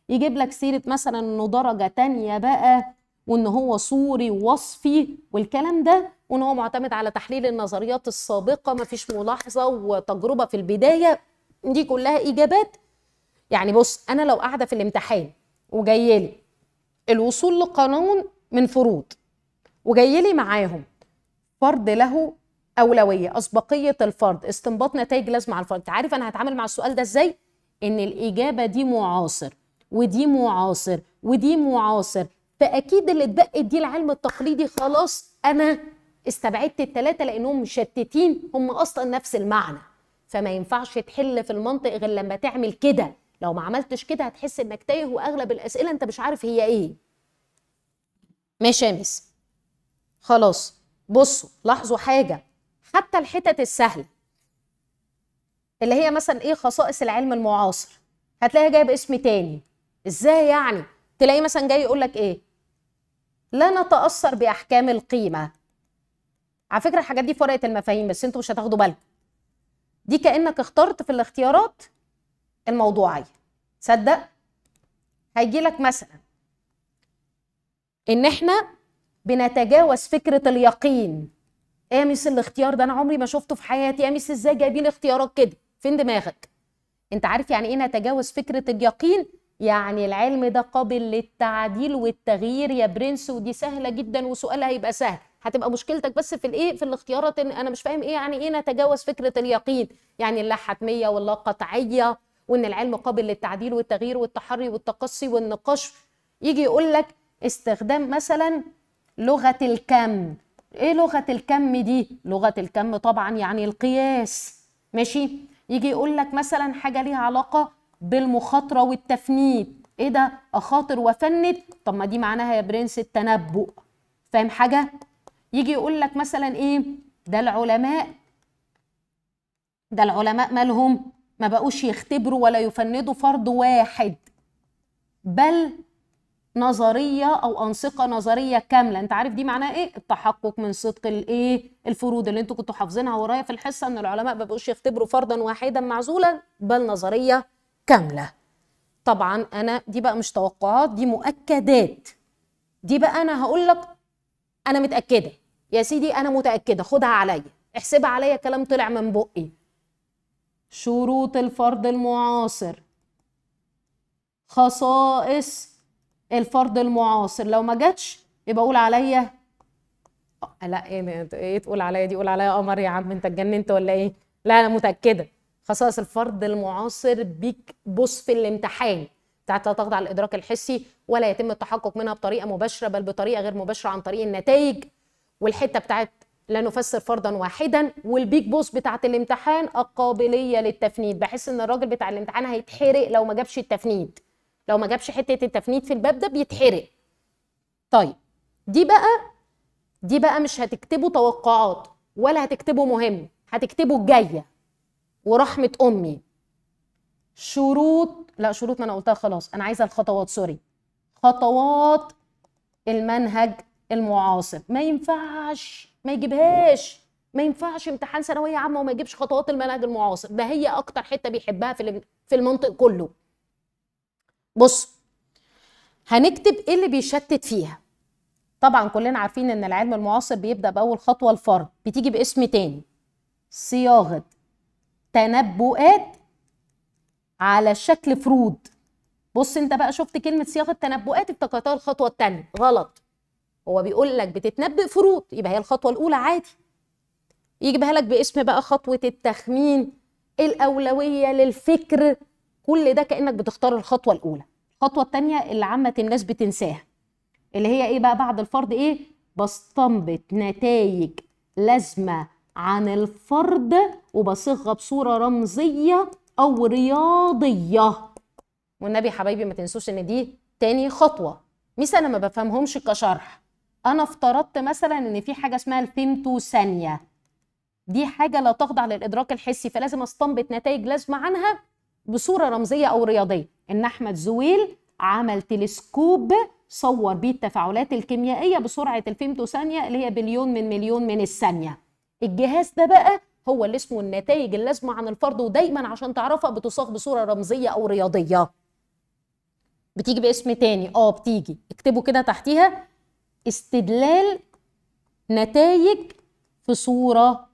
يجيب لك سيره مثلا انه درجه تانية بقى وان هو صوري ووصفي والكلام ده وان هو معتمد على تحليل النظريات السابقه مفيش ملاحظه وتجربه في البدايه دي كلها اجابات يعني بص انا لو قاعده في الامتحان وجاي لي الوصول لقانون من فروض وجاي لي معاهم فرد له اولويه اسبقيه الفرد استنباط نتائج لازمه على الفرد عارف انا هتعامل مع السؤال ده ازاي ان الاجابه دي معاصر ودي معاصر ودي معاصر فاكيد اللي اتبقت دي العلم التقليدي خلاص انا استبعدت التلاتة لانهم مشتتين هم اصلا نفس المعنى فما ينفعش تحل في المنطق غير لما تعمل كده لو ما عملتش كده هتحس انك تايه واغلب الاسئله انت مش عارف هي ايه ماشي يا مس خلاص بصوا لاحظوا حاجه حتى الحتت السهله اللي هي مثلا ايه خصائص العلم المعاصر هتلاقيها جايب اسم تاني ازاي يعني تلاقيه مثلا جاي يقول لك ايه لا نتاثر باحكام القيمه على فكره الحاجات دي فرقت المفاهيم بس انتوا مش هتاخدوا بالكم دي كانك اخترت في الاختيارات الموضوعيه تصدق هيجي لك مثلا ان احنا بنتجاوز فكره اليقين ايه يا ميس الاختيار ده انا عمري ما شفته في حياتي يا ميس ازاي جايبين اختيارات كده فين دماغك انت عارف يعني ايه نتجاوز فكره اليقين يعني العلم ده قابل للتعديل والتغيير يا برنس ودي سهله جدا وسؤالها هيبقى سهل هتبقى مشكلتك بس في الايه في الاختيارات إن انا مش فاهم ايه يعني ايه نتجاوز فكره اليقين يعني اللا حتميه ولا قطعيه وان العلم قابل للتعديل والتغيير والتحري والتقصي والنقاش يجي يقول لك استخدام مثلا لغه الكم ايه لغه الكم دي لغه الكم طبعا يعني القياس ماشي يجي يقول لك مثلا حاجه ليها علاقه بالمخاطره والتفنيد ايه ده اخاطر آه، وافند طب ما دي معناها يا برنس التنبؤ فاهم حاجه يجي يقول لك مثلا ايه ده العلماء ده العلماء مالهم ما بقوش يختبروا ولا يفندوا فرض واحد بل نظريه او انسقه نظريه كامله انت عارف دي معناها ايه التحقق من صدق الايه الفروض اللي انتوا كنتوا حافظينها ورايا في الحصه ان العلماء ما بقوش يختبروا فرضا واحدا معزولا بل نظريه كامله طبعا انا دي بقى مش توقعات دي مؤكدات دي بقى انا هقول لك انا متاكده يا سيدي انا متاكده خدها عليا احسبها عليا كلام طلع من بقي شروط الفرد المعاصر خصائص الفرد المعاصر لو ما جاتش يبقى قول عليا آه، لا إيه،, إيه،, ايه تقول عليا دي قول عليا قمر يا عم انت اتجننت ولا ايه لا انا متاكده خصائص الفرد المعاصر بيك بص في الامتحان بتاعت لا تخضع للادراك الحسي ولا يتم التحقق منها بطريقه مباشره بل بطريقه غير مباشره عن طريق النتائج والحته بتاعت لا نفسر فردا واحدا والبيك بوس بتاعت الامتحان القابليه للتفنيد بحيث ان الراجل بتاع الامتحان هيتحرق لو ما جابش التفنيد لو ما جابش حته التفنيد في الباب ده بيتحرق طيب دي بقى دي بقى مش هتكتبوا توقعات ولا هتكتبوا مهم هتكتبوا الجايه ورحمه امي شروط لا شروط ما انا قلتها خلاص انا عايزه الخطوات سوري خطوات المنهج المعاصر ما ينفعش ما يجيبهاش ما ينفعش امتحان ثانويه عامه وما يجيبش خطوات المنهج المعاصر ده هي اكتر حته بيحبها في في المنطق كله بص هنكتب ايه اللي بيشتت فيها طبعا كلنا عارفين ان العلم المعاصر بيبدا باول خطوه الفرد بتيجي باسم تاني صياغه تنبؤات على شكل فروض بص انت بقى شفت كلمه صياغه تنبؤات افتكرتها الخطوه الثانيه غلط هو بيقول لك بتتنبئ فروض يبقى هي الخطوه الاولى عادي يجي بها لك باسم بقى خطوه التخمين الاولويه للفكر كل ده كانك بتختار الخطوه الاولى الخطوه الثانيه اللي عامه الناس بتنساها اللي هي ايه بقى بعد الفرض ايه بستنبط نتائج لازمه عن الفرد وبصيغها بصورة رمزية أو رياضية والنبي حبايبي ما تنسوش إن دي تاني خطوة ميس أنا ما بفهمهمش كشرح أنا افترضت مثلا إن في حاجة اسمها الفيمتو ثانية دي حاجة لا تخضع للإدراك الحسي فلازم استنبط نتائج لازمة عنها بصورة رمزية أو رياضية إن أحمد زويل عمل تلسكوب صور بيه التفاعلات الكيميائية بسرعة الفيمتو ثانية اللي هي بليون من مليون من الثانية الجهاز ده بقى هو اللي اسمه النتائج اللازمه عن الفرد ودايما عشان تعرفها بتصاغ بصوره رمزيه او رياضيه بتيجي باسم تاني اه بتيجي اكتبوا كده تحتيها استدلال نتائج في صوره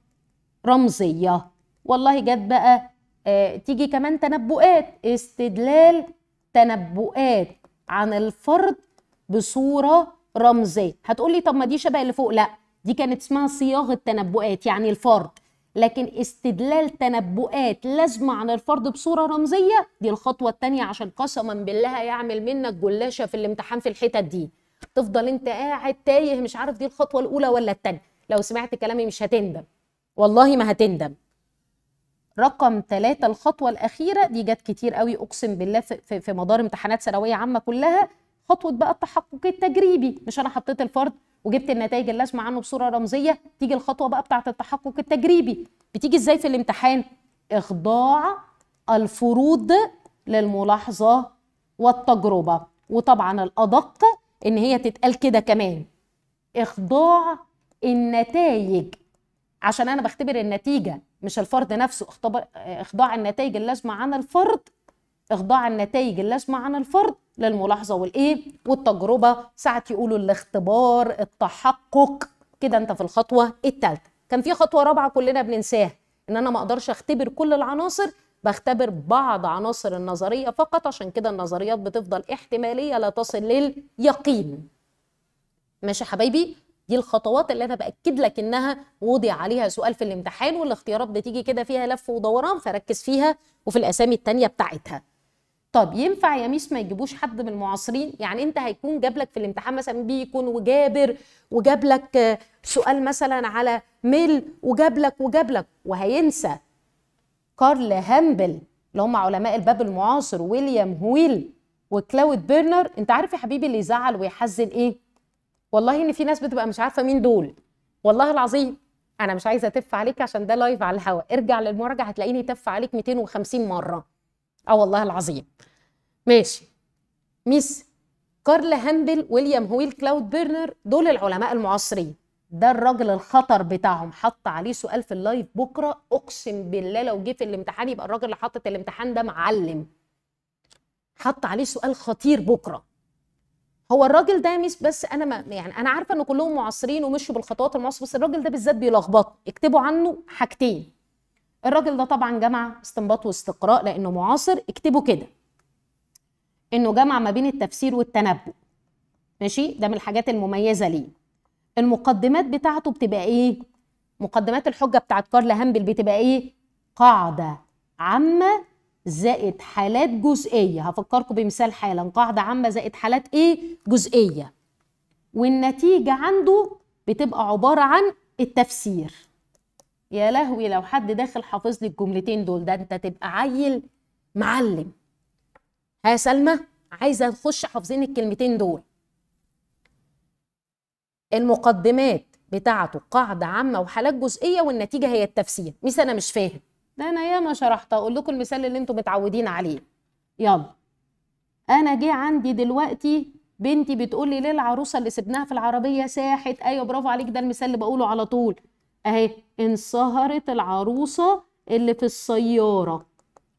رمزيه والله جت بقى آه تيجي كمان تنبؤات استدلال تنبؤات عن الفرد بصوره رمزيه هتقولي طب ما دي شبه اللي فوق لا دي كانت اسمها صياغه تنبؤات يعني الفرض لكن استدلال تنبؤات لازمة عن الفرد بصورة رمزية دي الخطوة التانية عشان قسما بالله يعمل منك جلاشة في الامتحان في الحتت دي تفضل انت قاعد تايه مش عارف دي الخطوة الأولى ولا التانية لو سمعت كلامي مش هتندم والله ما هتندم رقم ثلاثة الخطوة الأخيرة دي جت كتير قوي أقسم بالله في, في مدار امتحانات ثانوية عامة كلها خطوة بقى التحقق التجريبي مش أنا حطيت الفرد وجبت النتائج اللازمه عنه بصوره رمزيه تيجي الخطوه بقى بتاعه التحقق التجريبي بتيجي ازاي في الامتحان اخضاع الفروض للملاحظه والتجربه وطبعا الادق ان هي تتقال كده كمان اخضاع النتائج عشان انا بختبر النتيجه مش الفرد نفسه اخضاع النتائج اللازمه عن الفرد إخضاع النتائج اللازمة عن الفرد للملاحظة والإيه والتجربة ساعة يقولوا الاختبار التحقق كده أنت في الخطوة الثالثة كان في خطوة رابعة كلنا بننساها إن أنا ما أقدرش أختبر كل العناصر بختبر بعض عناصر النظرية فقط عشان كده النظريات بتفضل احتمالية لا تصل لليقين ماشي حبايبي دي الخطوات اللي انا باكد لك انها وضع عليها سؤال في الامتحان والاختيارات بتيجي كده فيها لف ودوران فركز فيها وفي الاسامي التانية بتاعتها طب ينفع يا ميس ما يجيبوش حد من المعاصرين يعني انت هيكون جاب لك في الامتحان مثلا بيكون وجابر وجاب لك آه، سؤال مثلا على ميل وجاب لك وجاب لك وهينسى كارل هامبل اللي هم علماء الباب المعاصر ويليام هويل وكلاود بيرنر انت عارف يا حبيبي اللي يزعل ويحزن ايه والله ان في ناس بتبقى مش عارفه مين دول والله العظيم انا مش عايزه اتف عليك عشان ده لايف على الهواء ارجع للمراجعه هتلاقيني تف عليك 250 مره اه والله العظيم ماشي ميس كارل هانبل ويليام هويل كلاود بيرنر دول العلماء المعاصرين ده الراجل الخطر بتاعهم حط عليه سؤال في اللايف بكره اقسم بالله لو جه في الامتحان يبقى الراجل اللي حاطط الامتحان ده معلم حط عليه سؤال خطير بكره هو الراجل ده مش بس انا ما يعني انا عارفه ان كلهم معاصرين ومشوا بالخطوات المعاصره بس الراجل ده بالذات بيلخبط اكتبوا عنه حاجتين الراجل ده طبعا جمع استنباط واستقراء لانه معاصر اكتبوا كده انه جمع ما بين التفسير والتنبؤ ماشي ده من الحاجات المميزه ليه المقدمات بتاعته بتبقى ايه مقدمات الحجه بتاعت كارل هامبل بتبقى ايه قاعده عامه زائد حالات جزئيه هفكركم بمثال حالا قاعده عامه زائد حالات ايه جزئيه والنتيجه عنده بتبقى عباره عن التفسير يا لهوي لو حد داخل حافظ لي الجملتين دول ده انت تبقى عيل معلم ها سلمى عايزه تخش حافظين الكلمتين دول المقدمات بتاعته قاعده عامه وحالات جزئيه والنتيجه هي التفسير ميس انا مش فاهم ده انا ياما شرحت اقول لكم المثال اللي انتم متعودين عليه يلا انا جه عندي دلوقتي بنتي بتقول لي ليه العروسه اللي سبناها في العربيه ساحت ايوه برافو عليك ده المثال اللي بقوله على طول اهي انصهرت العروسه اللي في السياره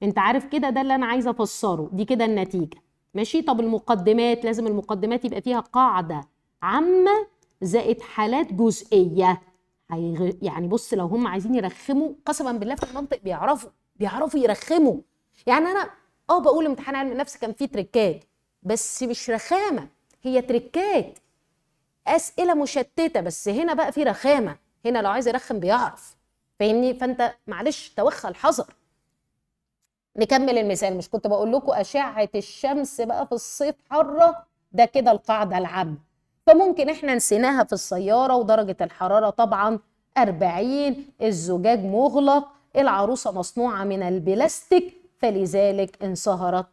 انت عارف كده ده اللي انا عايزه افسره دي كده النتيجه ماشي طب المقدمات لازم المقدمات يبقى فيها قاعده عامه زائد حالات جزئيه يعني بص لو هم عايزين يرخموا قسما بالله في المنطق بيعرفوا بيعرفوا يرخموا يعني انا اه بقول امتحان علم النفس كان فيه تركات بس مش رخامه هي تركات اسئله مشتته بس هنا بقى في رخامه هنا لو عايز يرخم بيعرف فاهمني فانت معلش توخى الحذر نكمل المثال مش كنت بقول لكم اشعه الشمس بقى في الصيف حاره ده كده القاعده العامه فممكن احنا نسيناها في السياره ودرجه الحراره طبعا 40 الزجاج مغلق العروسه مصنوعه من البلاستيك فلذلك انصهرت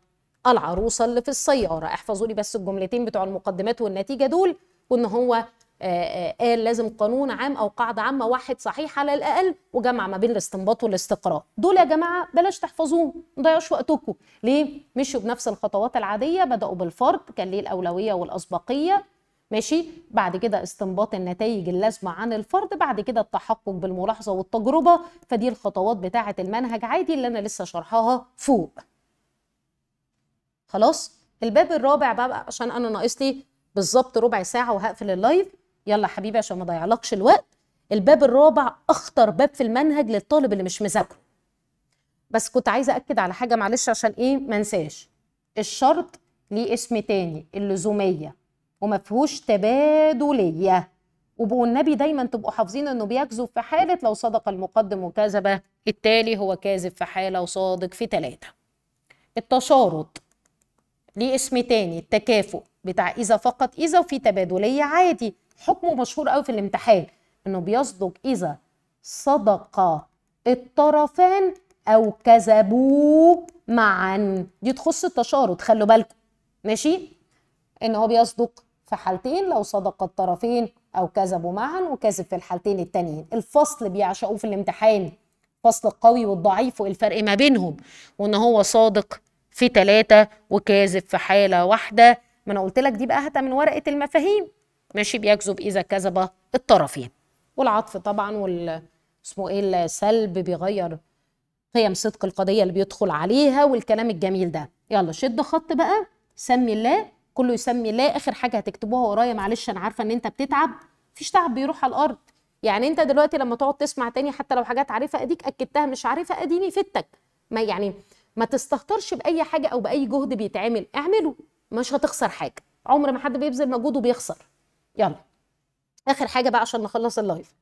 العروسه اللي في السياره احفظوا لي بس الجملتين بتوع المقدمات والنتيجه دول وان هو قال آه، آه، لازم قانون عام او قاعده عامه واحد صحيح على الاقل وجمع ما بين الاستنباط والاستقراء دول يا جماعه بلاش تحفظوهم ما تضيعوش وقتكم ليه مشوا بنفس الخطوات العاديه بداوا بالفرد كان ليه الاولويه والاسبقيه ماشي بعد كده استنباط النتائج اللازمه عن الفرد بعد كده التحقق بالملاحظه والتجربه فدي الخطوات بتاعه المنهج عادي اللي انا لسه شرحها فوق خلاص الباب الرابع بقى عشان انا ناقص لي بالظبط ربع ساعه وهقفل اللايف يلا حبيبي عشان ما اضيعلكش الوقت الباب الرابع اخطر باب في المنهج للطالب اللي مش مذاكره بس كنت عايزه اكد على حاجه معلش عشان ايه ما انساش الشرط ليه اسم تاني اللزوميه وما فيهوش تبادليه وبقوا النبي دايما تبقوا حافظين انه بيكذب في حاله لو صدق المقدم وكذبه التالي هو كاذب في حاله وصادق في ثلاثه التشارط ليه اسم تاني التكافؤ بتاع اذا فقط اذا وفي تبادليه عادي حكمه مشهور قوي في الامتحان انه بيصدق اذا صدق الطرفان او كذبوا معا دي تخص التشارط خلوا بالكم ماشي ان هو بيصدق في حالتين لو صدق الطرفين او كذبوا معا وكذب في الحالتين التانيين الفصل بيعشقوه في الامتحان الفصل القوي والضعيف والفرق ما بينهم وان هو صادق في ثلاثة وكاذب في حالة واحدة ما انا قلت لك دي بقى هتا من ورقة المفاهيم ماشي بيجذب اذا كذب الطرفين والعطف طبعا وال اسمه ايه السلب بيغير قيم صدق القضيه اللي بيدخل عليها والكلام الجميل ده يلا شد خط بقى سمي الله كله يسمي الله اخر حاجه هتكتبوها ورايا معلش انا عارفه ان انت بتتعب مفيش تعب بيروح على الارض يعني انت دلوقتي لما تقعد تسمع تاني حتى لو حاجات عارفه اديك اكدتها مش عارفه اديني فتك ما يعني ما تستهترش باي حاجه او باي جهد بيتعمل اعمله مش هتخسر حاجه عمر ما حد بيبذل مجهود وبيخسر يلا اخر حاجه بقى عشان نخلص اللايف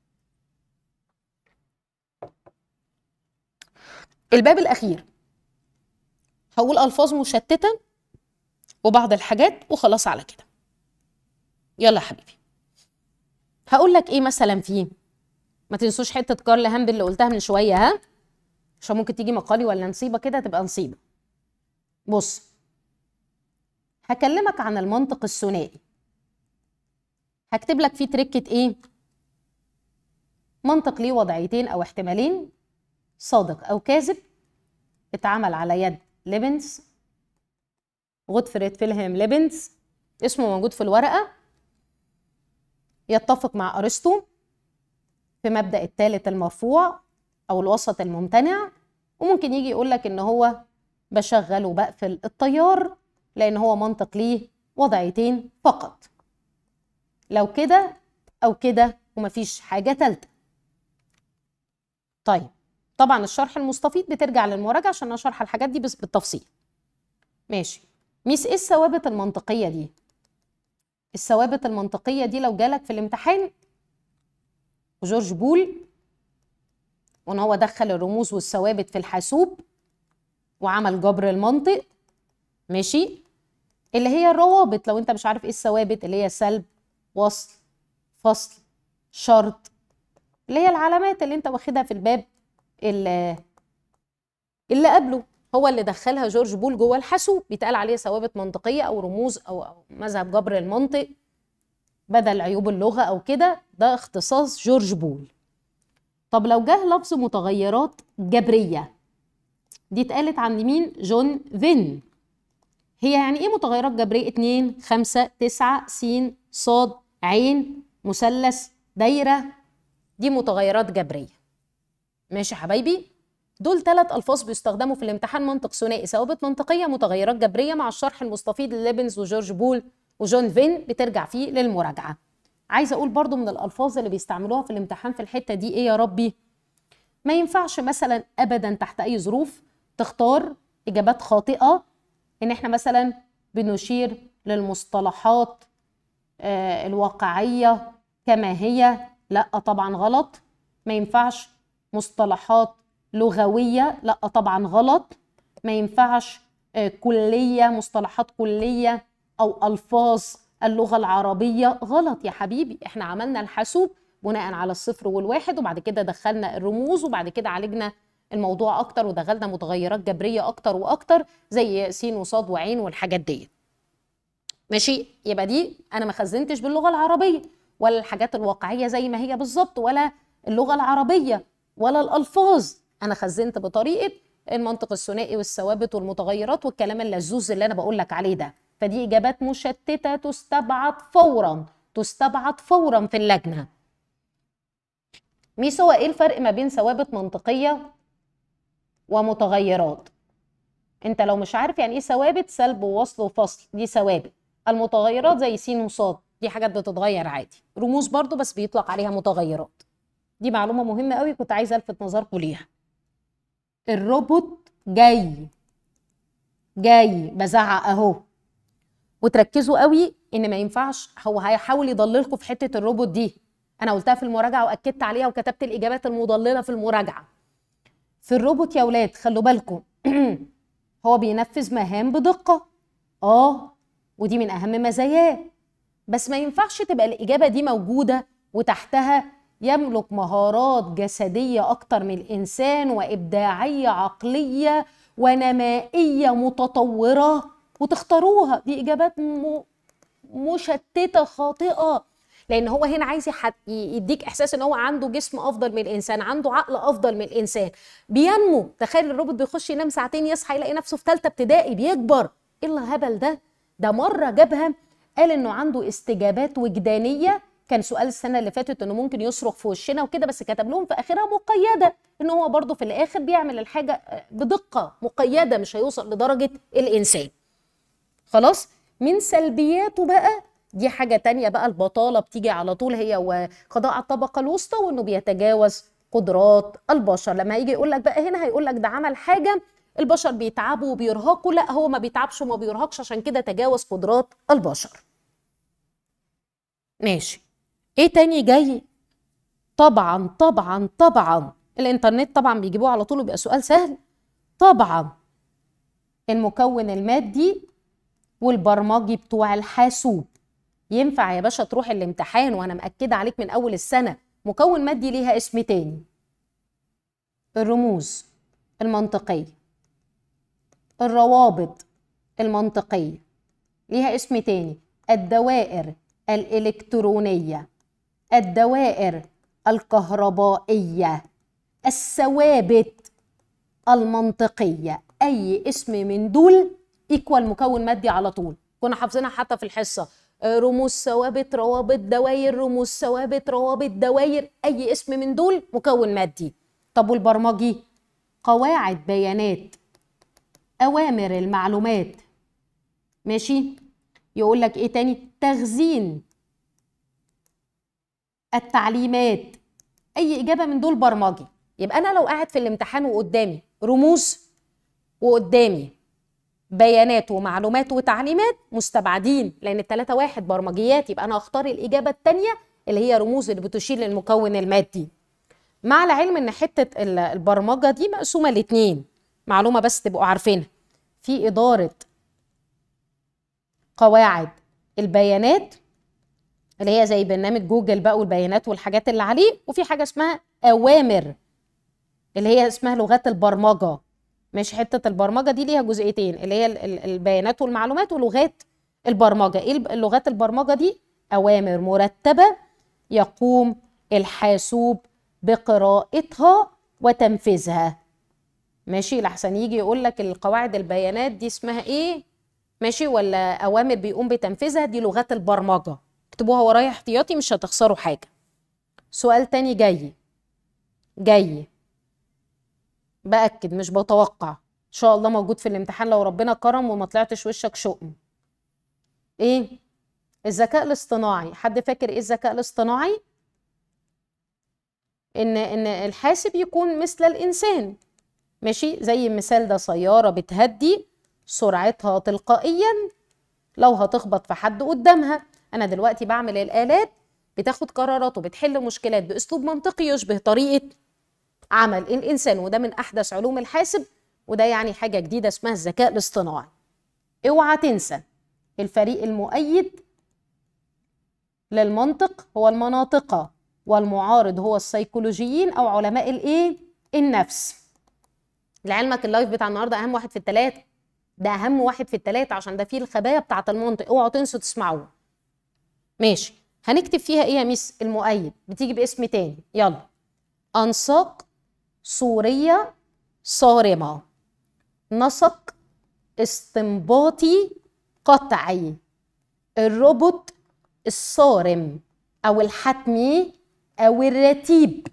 الباب الاخير هقول الفاظ مشتته وبعض الحاجات وخلاص على كده يلا يا حبيبي هقول لك ايه مثلا فيه ما تنسوش حته كارل هامبل اللي قلتها من شويه ها عشان ممكن تيجي مقالي ولا نصيبه كده تبقى نصيبه بص هكلمك عن المنطق الثنائي هكتب لك فيه تركه ايه منطق ليه وضعيتين او احتمالين صادق او كاذب اتعمل على يد ليبنز غوتفريد فيلهيم ليبنز اسمه موجود في الورقه يتفق مع ارسطو في مبدا الثالث المرفوع او الوسط الممتنع وممكن يجي يقول لك ان هو بشغل وبقفل التيار لان هو منطق ليه وضعيتين فقط لو كده او كده ومفيش حاجه ثالثه طيب طبعا الشرح المستفيض بترجع للمراجعه عشان اشرح الحاجات دي بس بالتفصيل ماشي ميس ايه الثوابت المنطقيه دي الثوابت المنطقيه دي لو جالك في الامتحان جورج بول وان هو دخل الرموز والثوابت في الحاسوب وعمل جبر المنطق ماشي اللي هي الروابط لو انت مش عارف ايه الثوابت اللي هي سلب وصل فصل شرط اللي هي العلامات اللي انت واخدها في الباب اللي, اللي قبله هو اللي دخلها جورج بول جوه الحاسوب بيتقال عليه ثوابت منطقيه او رموز او, أو مذهب جبر المنطق بدل عيوب اللغه او كده ده اختصاص جورج بول طب لو جه لفظ متغيرات جبريه دي اتقالت عند مين جون فين هي يعني ايه متغيرات جبريه 2 5 9 س ص عين مثلث دايرة دي متغيرات جبرية ماشي حبايبي دول ثلاث ألفاظ بيستخدموا في الامتحان منطق ثنائي ثوابت منطقية متغيرات جبرية مع الشرح المستفيض لليبنز وجورج بول وجون فين بترجع فيه للمراجعة عايزة أقول برضو من الألفاظ اللي بيستعملوها في الامتحان في الحتة دي إيه يا ربي ما ينفعش مثلا أبدا تحت أي ظروف تختار إجابات خاطئة إن إحنا مثلا بنشير للمصطلحات آه، الواقعية كما هي لا طبعا غلط ما ينفعش مصطلحات لغوية لا طبعا غلط ما ينفعش آه، كلية مصطلحات كلية أو ألفاظ اللغة العربية غلط يا حبيبي احنا عملنا الحاسوب بناء على الصفر والواحد وبعد كده دخلنا الرموز وبعد كده عالجنا الموضوع اكتر ودخلنا متغيرات جبريه اكتر واكتر زي س وص وع والحاجات ديت ماشي يبقى دي انا ما خزنتش باللغه العربيه ولا الحاجات الواقعيه زي ما هي بالظبط ولا اللغه العربيه ولا الالفاظ انا خزنت بطريقه المنطق الثنائي والثوابت والمتغيرات والكلام اللذوذ اللي انا بقول لك عليه ده فدي اجابات مشتته تستبعد فورا تستبعد فورا في اللجنه ميس هو ايه الفرق ما بين ثوابت منطقيه ومتغيرات انت لو مش عارف يعني ايه ثوابت سلب ووصل وفصل دي ثوابت المتغيرات زي س وص دي حاجات بتتغير عادي رموز برضو بس بيطلق عليها متغيرات دي معلومه مهمه قوي كنت عايزه الفت نظركم ليها الروبوت جاي جاي بزعق اهو وتركزوا قوي ان ما ينفعش هو هيحاول يضللكم في حته الروبوت دي انا قلتها في المراجعه واكدت عليها وكتبت الاجابات المضلله في المراجعه في الروبوت يا اولاد خلوا بالكم *clears throat* هو بينفذ مهام بدقه اه ودي من اهم مزاياه بس ما ينفعش تبقى الاجابه دي موجوده وتحتها يملك مهارات جسديه اكتر من الانسان وابداعيه عقليه ونمائيه متطوره وتختاروها دي اجابات م... مشتته خاطئه لان هو هنا عايز يديك احساس ان هو عنده جسم افضل من الانسان عنده عقل افضل من الانسان بينمو تخيل الروبوت بيخش ينام ساعتين يصحى يلاقي نفسه في ثالثه ابتدائي بيكبر ايه الهبل ده ده مره جابها قال انه عنده استجابات وجدانيه كان سؤال السنه اللي فاتت انه ممكن يصرخ في وشنا وكده بس كتب لهم في اخرها مقيده ان هو برضه في الاخر بيعمل الحاجه آه، بدقه مقيده مش هيوصل لدرجه الانسان خلاص من سلبياته بقى دي حاجة تانية بقى البطالة بتيجي على طول هي وقضاء على الطبقة الوسطى وإنه بيتجاوز قدرات البشر لما يجي يقول لك بقى هنا هيقول لك ده عمل حاجة البشر بيتعبوا وبيرهقوا لا هو ما بيتعبش وما بيرهقش عشان كده تجاوز قدرات البشر ماشي ايه تاني جاي طبعا طبعا طبعا الانترنت طبعا بيجيبوه على طول وبيبقى سؤال سهل طبعا المكون المادي والبرمجي بتوع الحاسوب ينفع يا باشا تروح الامتحان وانا مأكدة عليك من اول السنة مكون مادي ليها اسم تاني الرموز المنطقية الروابط المنطقية ليها اسم تاني الدوائر الإلكترونية الدوائر الكهربائية الثوابت المنطقية أي اسم من دول إيكوال مكون مادي على طول كنا حافظينها حتى في الحصة آه، رموز ثوابت روابط دوائر رموز ثوابت روابط دوائر أي اسم من دول مكون مادي طب والبرمجي قواعد بيانات اوامر المعلومات ماشي يقول لك ايه تاني تخزين التعليمات اي اجابه من دول برمجي يبقى انا لو قاعد في الامتحان وقدامي رموز وقدامي بيانات ومعلومات وتعليمات مستبعدين لان التلاتة واحد برمجيات يبقى انا هختار الاجابه التانية اللي هي رموز اللي بتشير للمكون المادي مع العلم ان حته البرمجه دي مقسومه لاتنين معلومه بس تبقوا عارفينها في اداره قواعد البيانات اللي هي زي برنامج جوجل بقى والبيانات والحاجات اللي عليه وفي حاجه اسمها اوامر اللي هي اسمها لغات البرمجه مش حته البرمجه دي ليها جزئيتين اللي هي البيانات والمعلومات ولغات البرمجه ايه لغات البرمجه دي اوامر مرتبه يقوم الحاسوب بقراءتها وتنفيذها ماشي لحسن يجي يقول لك القواعد البيانات دي اسمها ايه ماشي ولا اوامر بيقوم بتنفيذها دي لغات البرمجه اكتبوها ورايا احتياطي مش هتخسروا حاجه سؤال تاني جاي جاي باكد مش بتوقع ان شاء الله موجود في الامتحان لو ربنا كرم وما طلعتش وشك شؤم ايه الذكاء الاصطناعي حد فاكر ايه الذكاء الاصطناعي ان ان الحاسب يكون مثل الانسان ماشي زي مثال ده سيارة بتهدي سرعتها تلقائيا لو هتخبط في حد قدامها أنا دلوقتي بعمل الآلات بتاخد قرارات وبتحل مشكلات بأسلوب منطقي يشبه طريقة عمل الإنسان وده من أحدث علوم الحاسب وده يعني حاجة جديدة اسمها الذكاء الاصطناعي اوعى تنسى الفريق المؤيد للمنطق هو المناطقة والمعارض هو السيكولوجيين أو علماء الإيه؟ النفس لعلمك اللايف بتاع النهارده اهم واحد في الثلاثه ده اهم واحد في الثلاثه عشان ده فيه الخبايا بتاعه المنطق اوعوا تنسوا تسمعوه ماشي هنكتب فيها ايه يا ميس المؤيد بتيجي باسم تاني يلا انساق سوريه صارمه نسق استنباطي قطعي الروبوت الصارم او الحتمي او الرتيب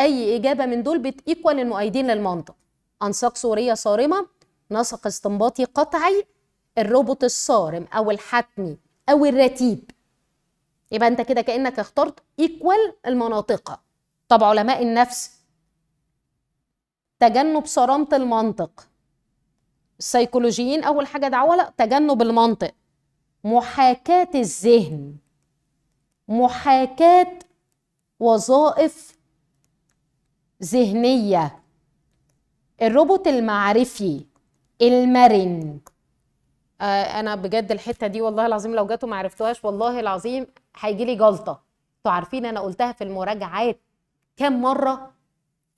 اي اجابه من دول بتيكوال المؤيدين للمنطق انساق صوريه صارمه نسق استنباطي قطعي الروبوت الصارم او الحتمي او الرتيب يبقى انت كده كانك اخترت ايكوال المناطق طب علماء النفس تجنب صرامه المنطق السيكولوجيين اول حاجه دعوه لا تجنب المنطق محاكاه الذهن محاكاه وظائف ذهنية الروبوت المعرفي المرن آه، انا بجد الحته دي والله العظيم لو جاتوا ما عرفتوهاش والله العظيم هيجي لي جلطه انتوا عارفين انا قلتها في المراجعات كام مره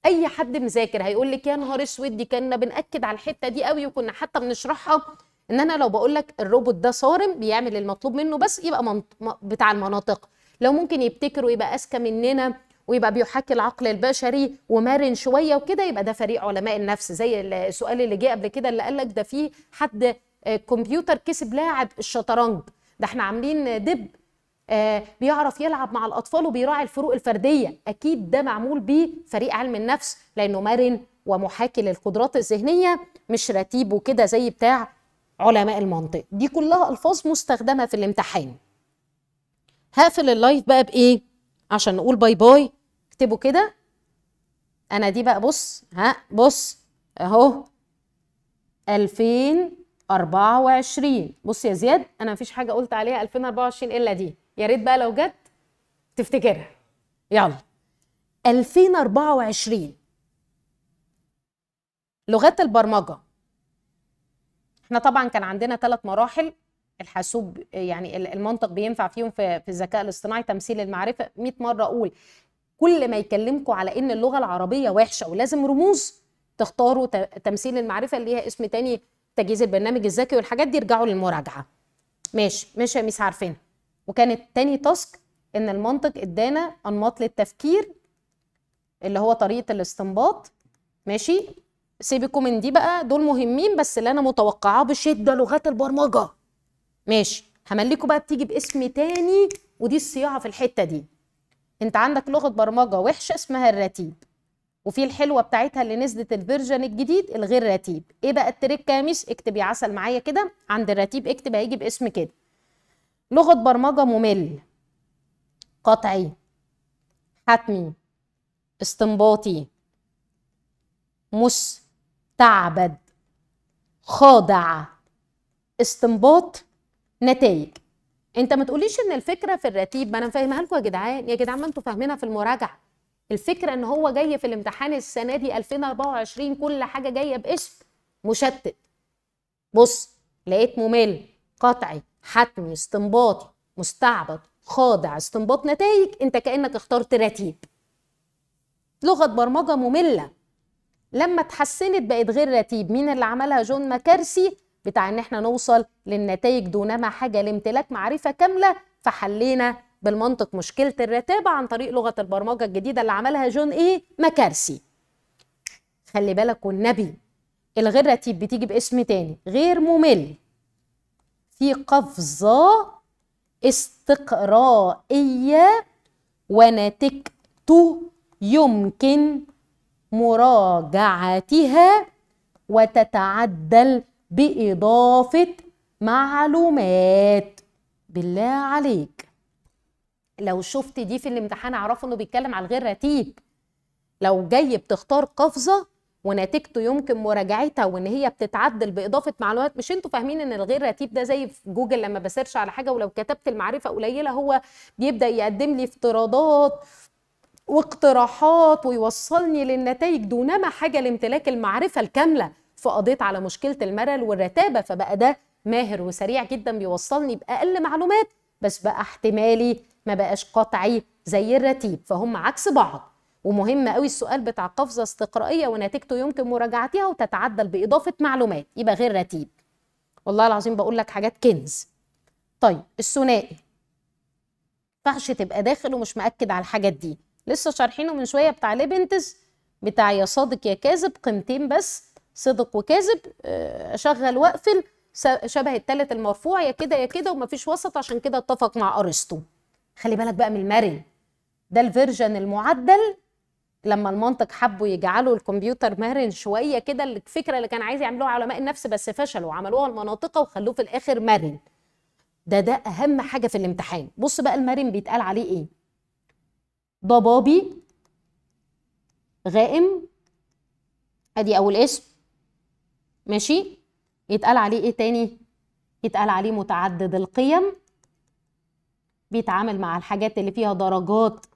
اي حد مذاكر هيقول لك يا نهار اسود دي كنا بناكد على الحته دي قوي وكنا حتى بنشرحها ان انا لو بقول لك الروبوت ده صارم بيعمل المطلوب منه بس يبقى منط... بتاع المناطق لو ممكن يبتكر ويبقى اذكى مننا ويبقى بيحاكي العقل البشري ومرن شويه وكده يبقى ده فريق علماء النفس زي السؤال اللي جه قبل كده اللي قال لك ده في حد آه، كمبيوتر كسب لاعب الشطرنج ده احنا عاملين دب آه، بيعرف يلعب مع الاطفال وبيراعي الفروق الفرديه اكيد ده معمول بيه فريق علم النفس لانه مرن ومحاكي للقدرات الذهنيه مش رتيب وكده زي بتاع علماء المنطق دي كلها الفاظ مستخدمه في الامتحان هقفل اللايف بقى بايه عشان نقول باي باي اكتبه كده انا دي بقى بص ها بص اهو 2024 بص يا زياد انا مفيش حاجه قلت عليها 2024 الا دي يا ريت بقى لو جت تفتكرها يلا 2024 لغات البرمجه احنا طبعا كان عندنا ثلاث مراحل الحاسوب يعني المنطق بينفع فيهم في الذكاء الاصطناعي تمثيل المعرفه 100 مره اقول كل ما يكلمكم على ان اللغه العربيه وحشه ولازم رموز تختاروا تمثيل المعرفه اللي ليها اسم تاني تجهيز البرنامج الذكي والحاجات دي يرجعوا للمراجعه ماشي ماشي يا ميس عارفين وكانت تاني تاسك ان المنطق ادانا انماط للتفكير اللي هو طريقه الاستنباط ماشي سيبكم من دي بقى دول مهمين بس اللي انا متوقعاه بشده لغات البرمجه ماشي همليكوا بقى بتيجي باسم تاني ودي الصياعه في الحته دي انت عندك لغه برمجه وحشه اسمها الرتيب وفي الحلوه بتاعتها اللي نزلت الفيرجن الجديد الغير رتيب ايه بقى التريك يا ميس اكتب يا عسل معايا كده عند الرتيب اكتب هيجي باسم كده لغه برمجه ممل قطعي حتمي استنباطي مستعبد خاضع استنباط نتائج انت ما تقوليش ان الفكره في الرتيب ما انا فاهمها لكم يا جدعان يا جدعان ما انتوا فاهمينها في المراجعه الفكره ان هو جاي في الامتحان السنه دي 2024 كل حاجه جايه باسم مشتت بص لقيت ممل قطعي حتمي استنباطي مستعبط خاضع استنباط نتائج انت كانك اخترت رتيب لغه برمجه ممله لما اتحسنت بقت غير رتيب مين اللي عملها جون مكارسي بتاع ان احنا نوصل للنتائج دونما حاجه لامتلاك معرفه كامله فحلينا بالمنطق مشكله الرتابه عن طريق لغه البرمجه الجديده اللي عملها جون ايه مكارسي خلي بالك والنبي الغير رتيب بتيجي باسم تاني غير ممل في قفزه استقرائيه ونتيجته يمكن مراجعتها وتتعدل بإضافة معلومات بالله عليك لو شفت دي في الامتحان اعرفه انه بيتكلم على الغير رتيب لو جاي بتختار قفزه ونتيجته يمكن مراجعتها وان هي بتتعدل باضافه معلومات مش انتوا فاهمين ان الغير رتيب ده زي في جوجل لما بسيرش على حاجه ولو كتبت المعرفه قليله هو بيبدا يقدم لي افتراضات واقتراحات ويوصلني للنتائج دونما حاجه لامتلاك المعرفه الكامله فقضيت على مشكله الملل والرتابه فبقى ده ماهر وسريع جدا بيوصلني باقل معلومات بس بقى احتمالي ما بقاش قطعي زي الرتيب فهم عكس بعض ومهم قوي السؤال بتاع قفزه استقرائيه ونتيجته يمكن مراجعتها وتتعدل باضافه معلومات يبقى غير رتيب والله العظيم بقول لك حاجات كنز طيب الثنائي ينفعش تبقى داخل ومش مأكد على الحاجات دي لسه شارحينه من شويه بتاع ليبنتز بتاع يا صادق يا كاذب قيمتين بس صدق وكذب آه، اشغل واقفل شبه التالت المرفوع يا كده يا كده ومفيش وسط عشان كده اتفق مع ارسطو خلي بالك بقى من المرن ده الفيرجن المعدل لما المنطق حبوا يجعلوا الكمبيوتر مرن شويه كده الفكره اللي كان عايز يعملوها علماء النفس بس فشلوا عملوها المناطقه وخلوه في الاخر مرن ده ده اهم حاجه في الامتحان بص بقى المرن بيتقال عليه ايه ضبابي غائم ادي اول اسم ماشي يتقال عليه ايه تاني يتقال عليه متعدد القيم بيتعامل مع الحاجات اللي فيها درجات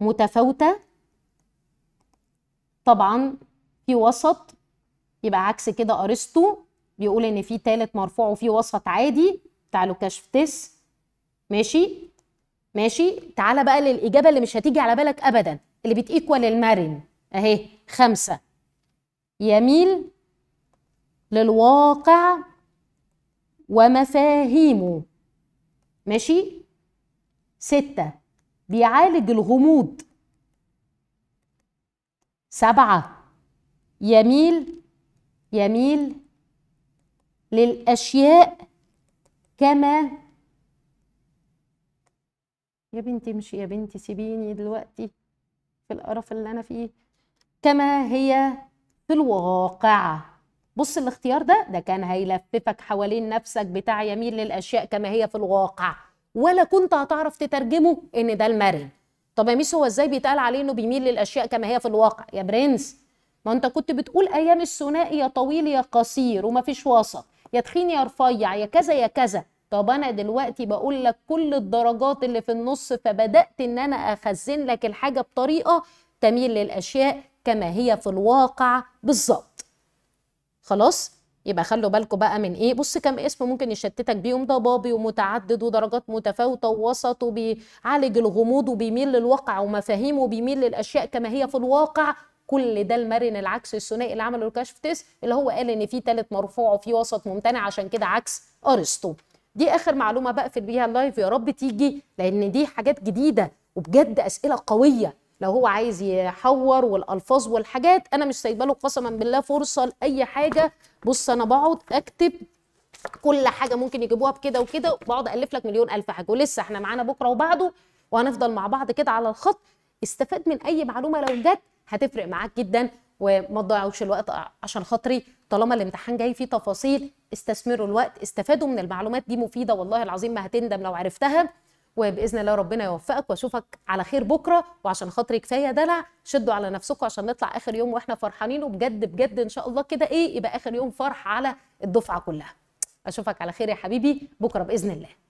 متفاوته طبعا في وسط يبقى عكس كده ارسطو بيقول ان في ثالث مرفوع وفي وسط عادي بتاع لوكاشفتس ماشي ماشي تعالى بقى للاجابه اللي مش هتيجي على بالك ابدا اللي بتيكوال المرن اهي خمسه يميل للواقع ومفاهيمه ماشي ستة بيعالج الغموض سبعة يميل يميل للأشياء كما يا بنتي امشي يا بنتي سيبيني دلوقتي في القرف اللي أنا فيه كما هي في الواقع بص الاختيار ده ده كان هيلففك حوالين نفسك بتاع يميل للاشياء كما هي في الواقع ولا كنت هتعرف تترجمه ان ده المرن طب يا ميس هو ازاي بيتقال عليه انه بيميل للاشياء كما هي في الواقع يا برنس ما انت كنت بتقول ايام الثنائي يا طويل يا قصير وما فيش وسط يا تخين يا رفيع يا كذا يا كذا طب انا دلوقتي بقول لك كل الدرجات اللي في النص فبدات ان انا اخزن لك الحاجه بطريقه تميل للاشياء كما هي في الواقع بالظبط خلاص يبقى خلوا بالكم بقى من ايه بص كم اسم ممكن يشتتك بيهم ضبابي ومتعدد ودرجات متفاوته ووسط وبيعالج الغموض وبيميل للواقع ومفاهيمه وبيميل للاشياء كما هي في الواقع كل ده المرن العكس الثنائي اللي عمله الكشف تيس اللي هو قال ان في ثالث مرفوع وفي وسط ممتنع عشان كده عكس ارسطو دي اخر معلومه بقفل بيها اللايف يا رب تيجي لان دي حاجات جديده وبجد اسئله قويه لو هو عايز يحور والالفاظ والحاجات انا مش سايبه له قسما بالله فرصه لاي حاجه بص انا بقعد اكتب كل حاجه ممكن يجيبوها بكده وكده بقعد الف لك مليون الف حاجه ولسه احنا معانا بكره وبعده وهنفضل مع بعض كده على الخط استفاد من اي معلومه لو جت هتفرق معاك جدا وما تضيعوش الوقت عشان خاطري طالما الامتحان جاي فيه تفاصيل استثمروا الوقت استفادوا من المعلومات دي مفيده والله العظيم ما هتندم لو عرفتها وباذن الله ربنا يوفقك واشوفك على خير بكره وعشان خاطري كفايه دلع شدوا على نفسكم عشان نطلع اخر يوم واحنا فرحانين وبجد بجد ان شاء الله كده ايه يبقى اخر يوم فرح على الدفعه كلها اشوفك على خير يا حبيبي بكره باذن الله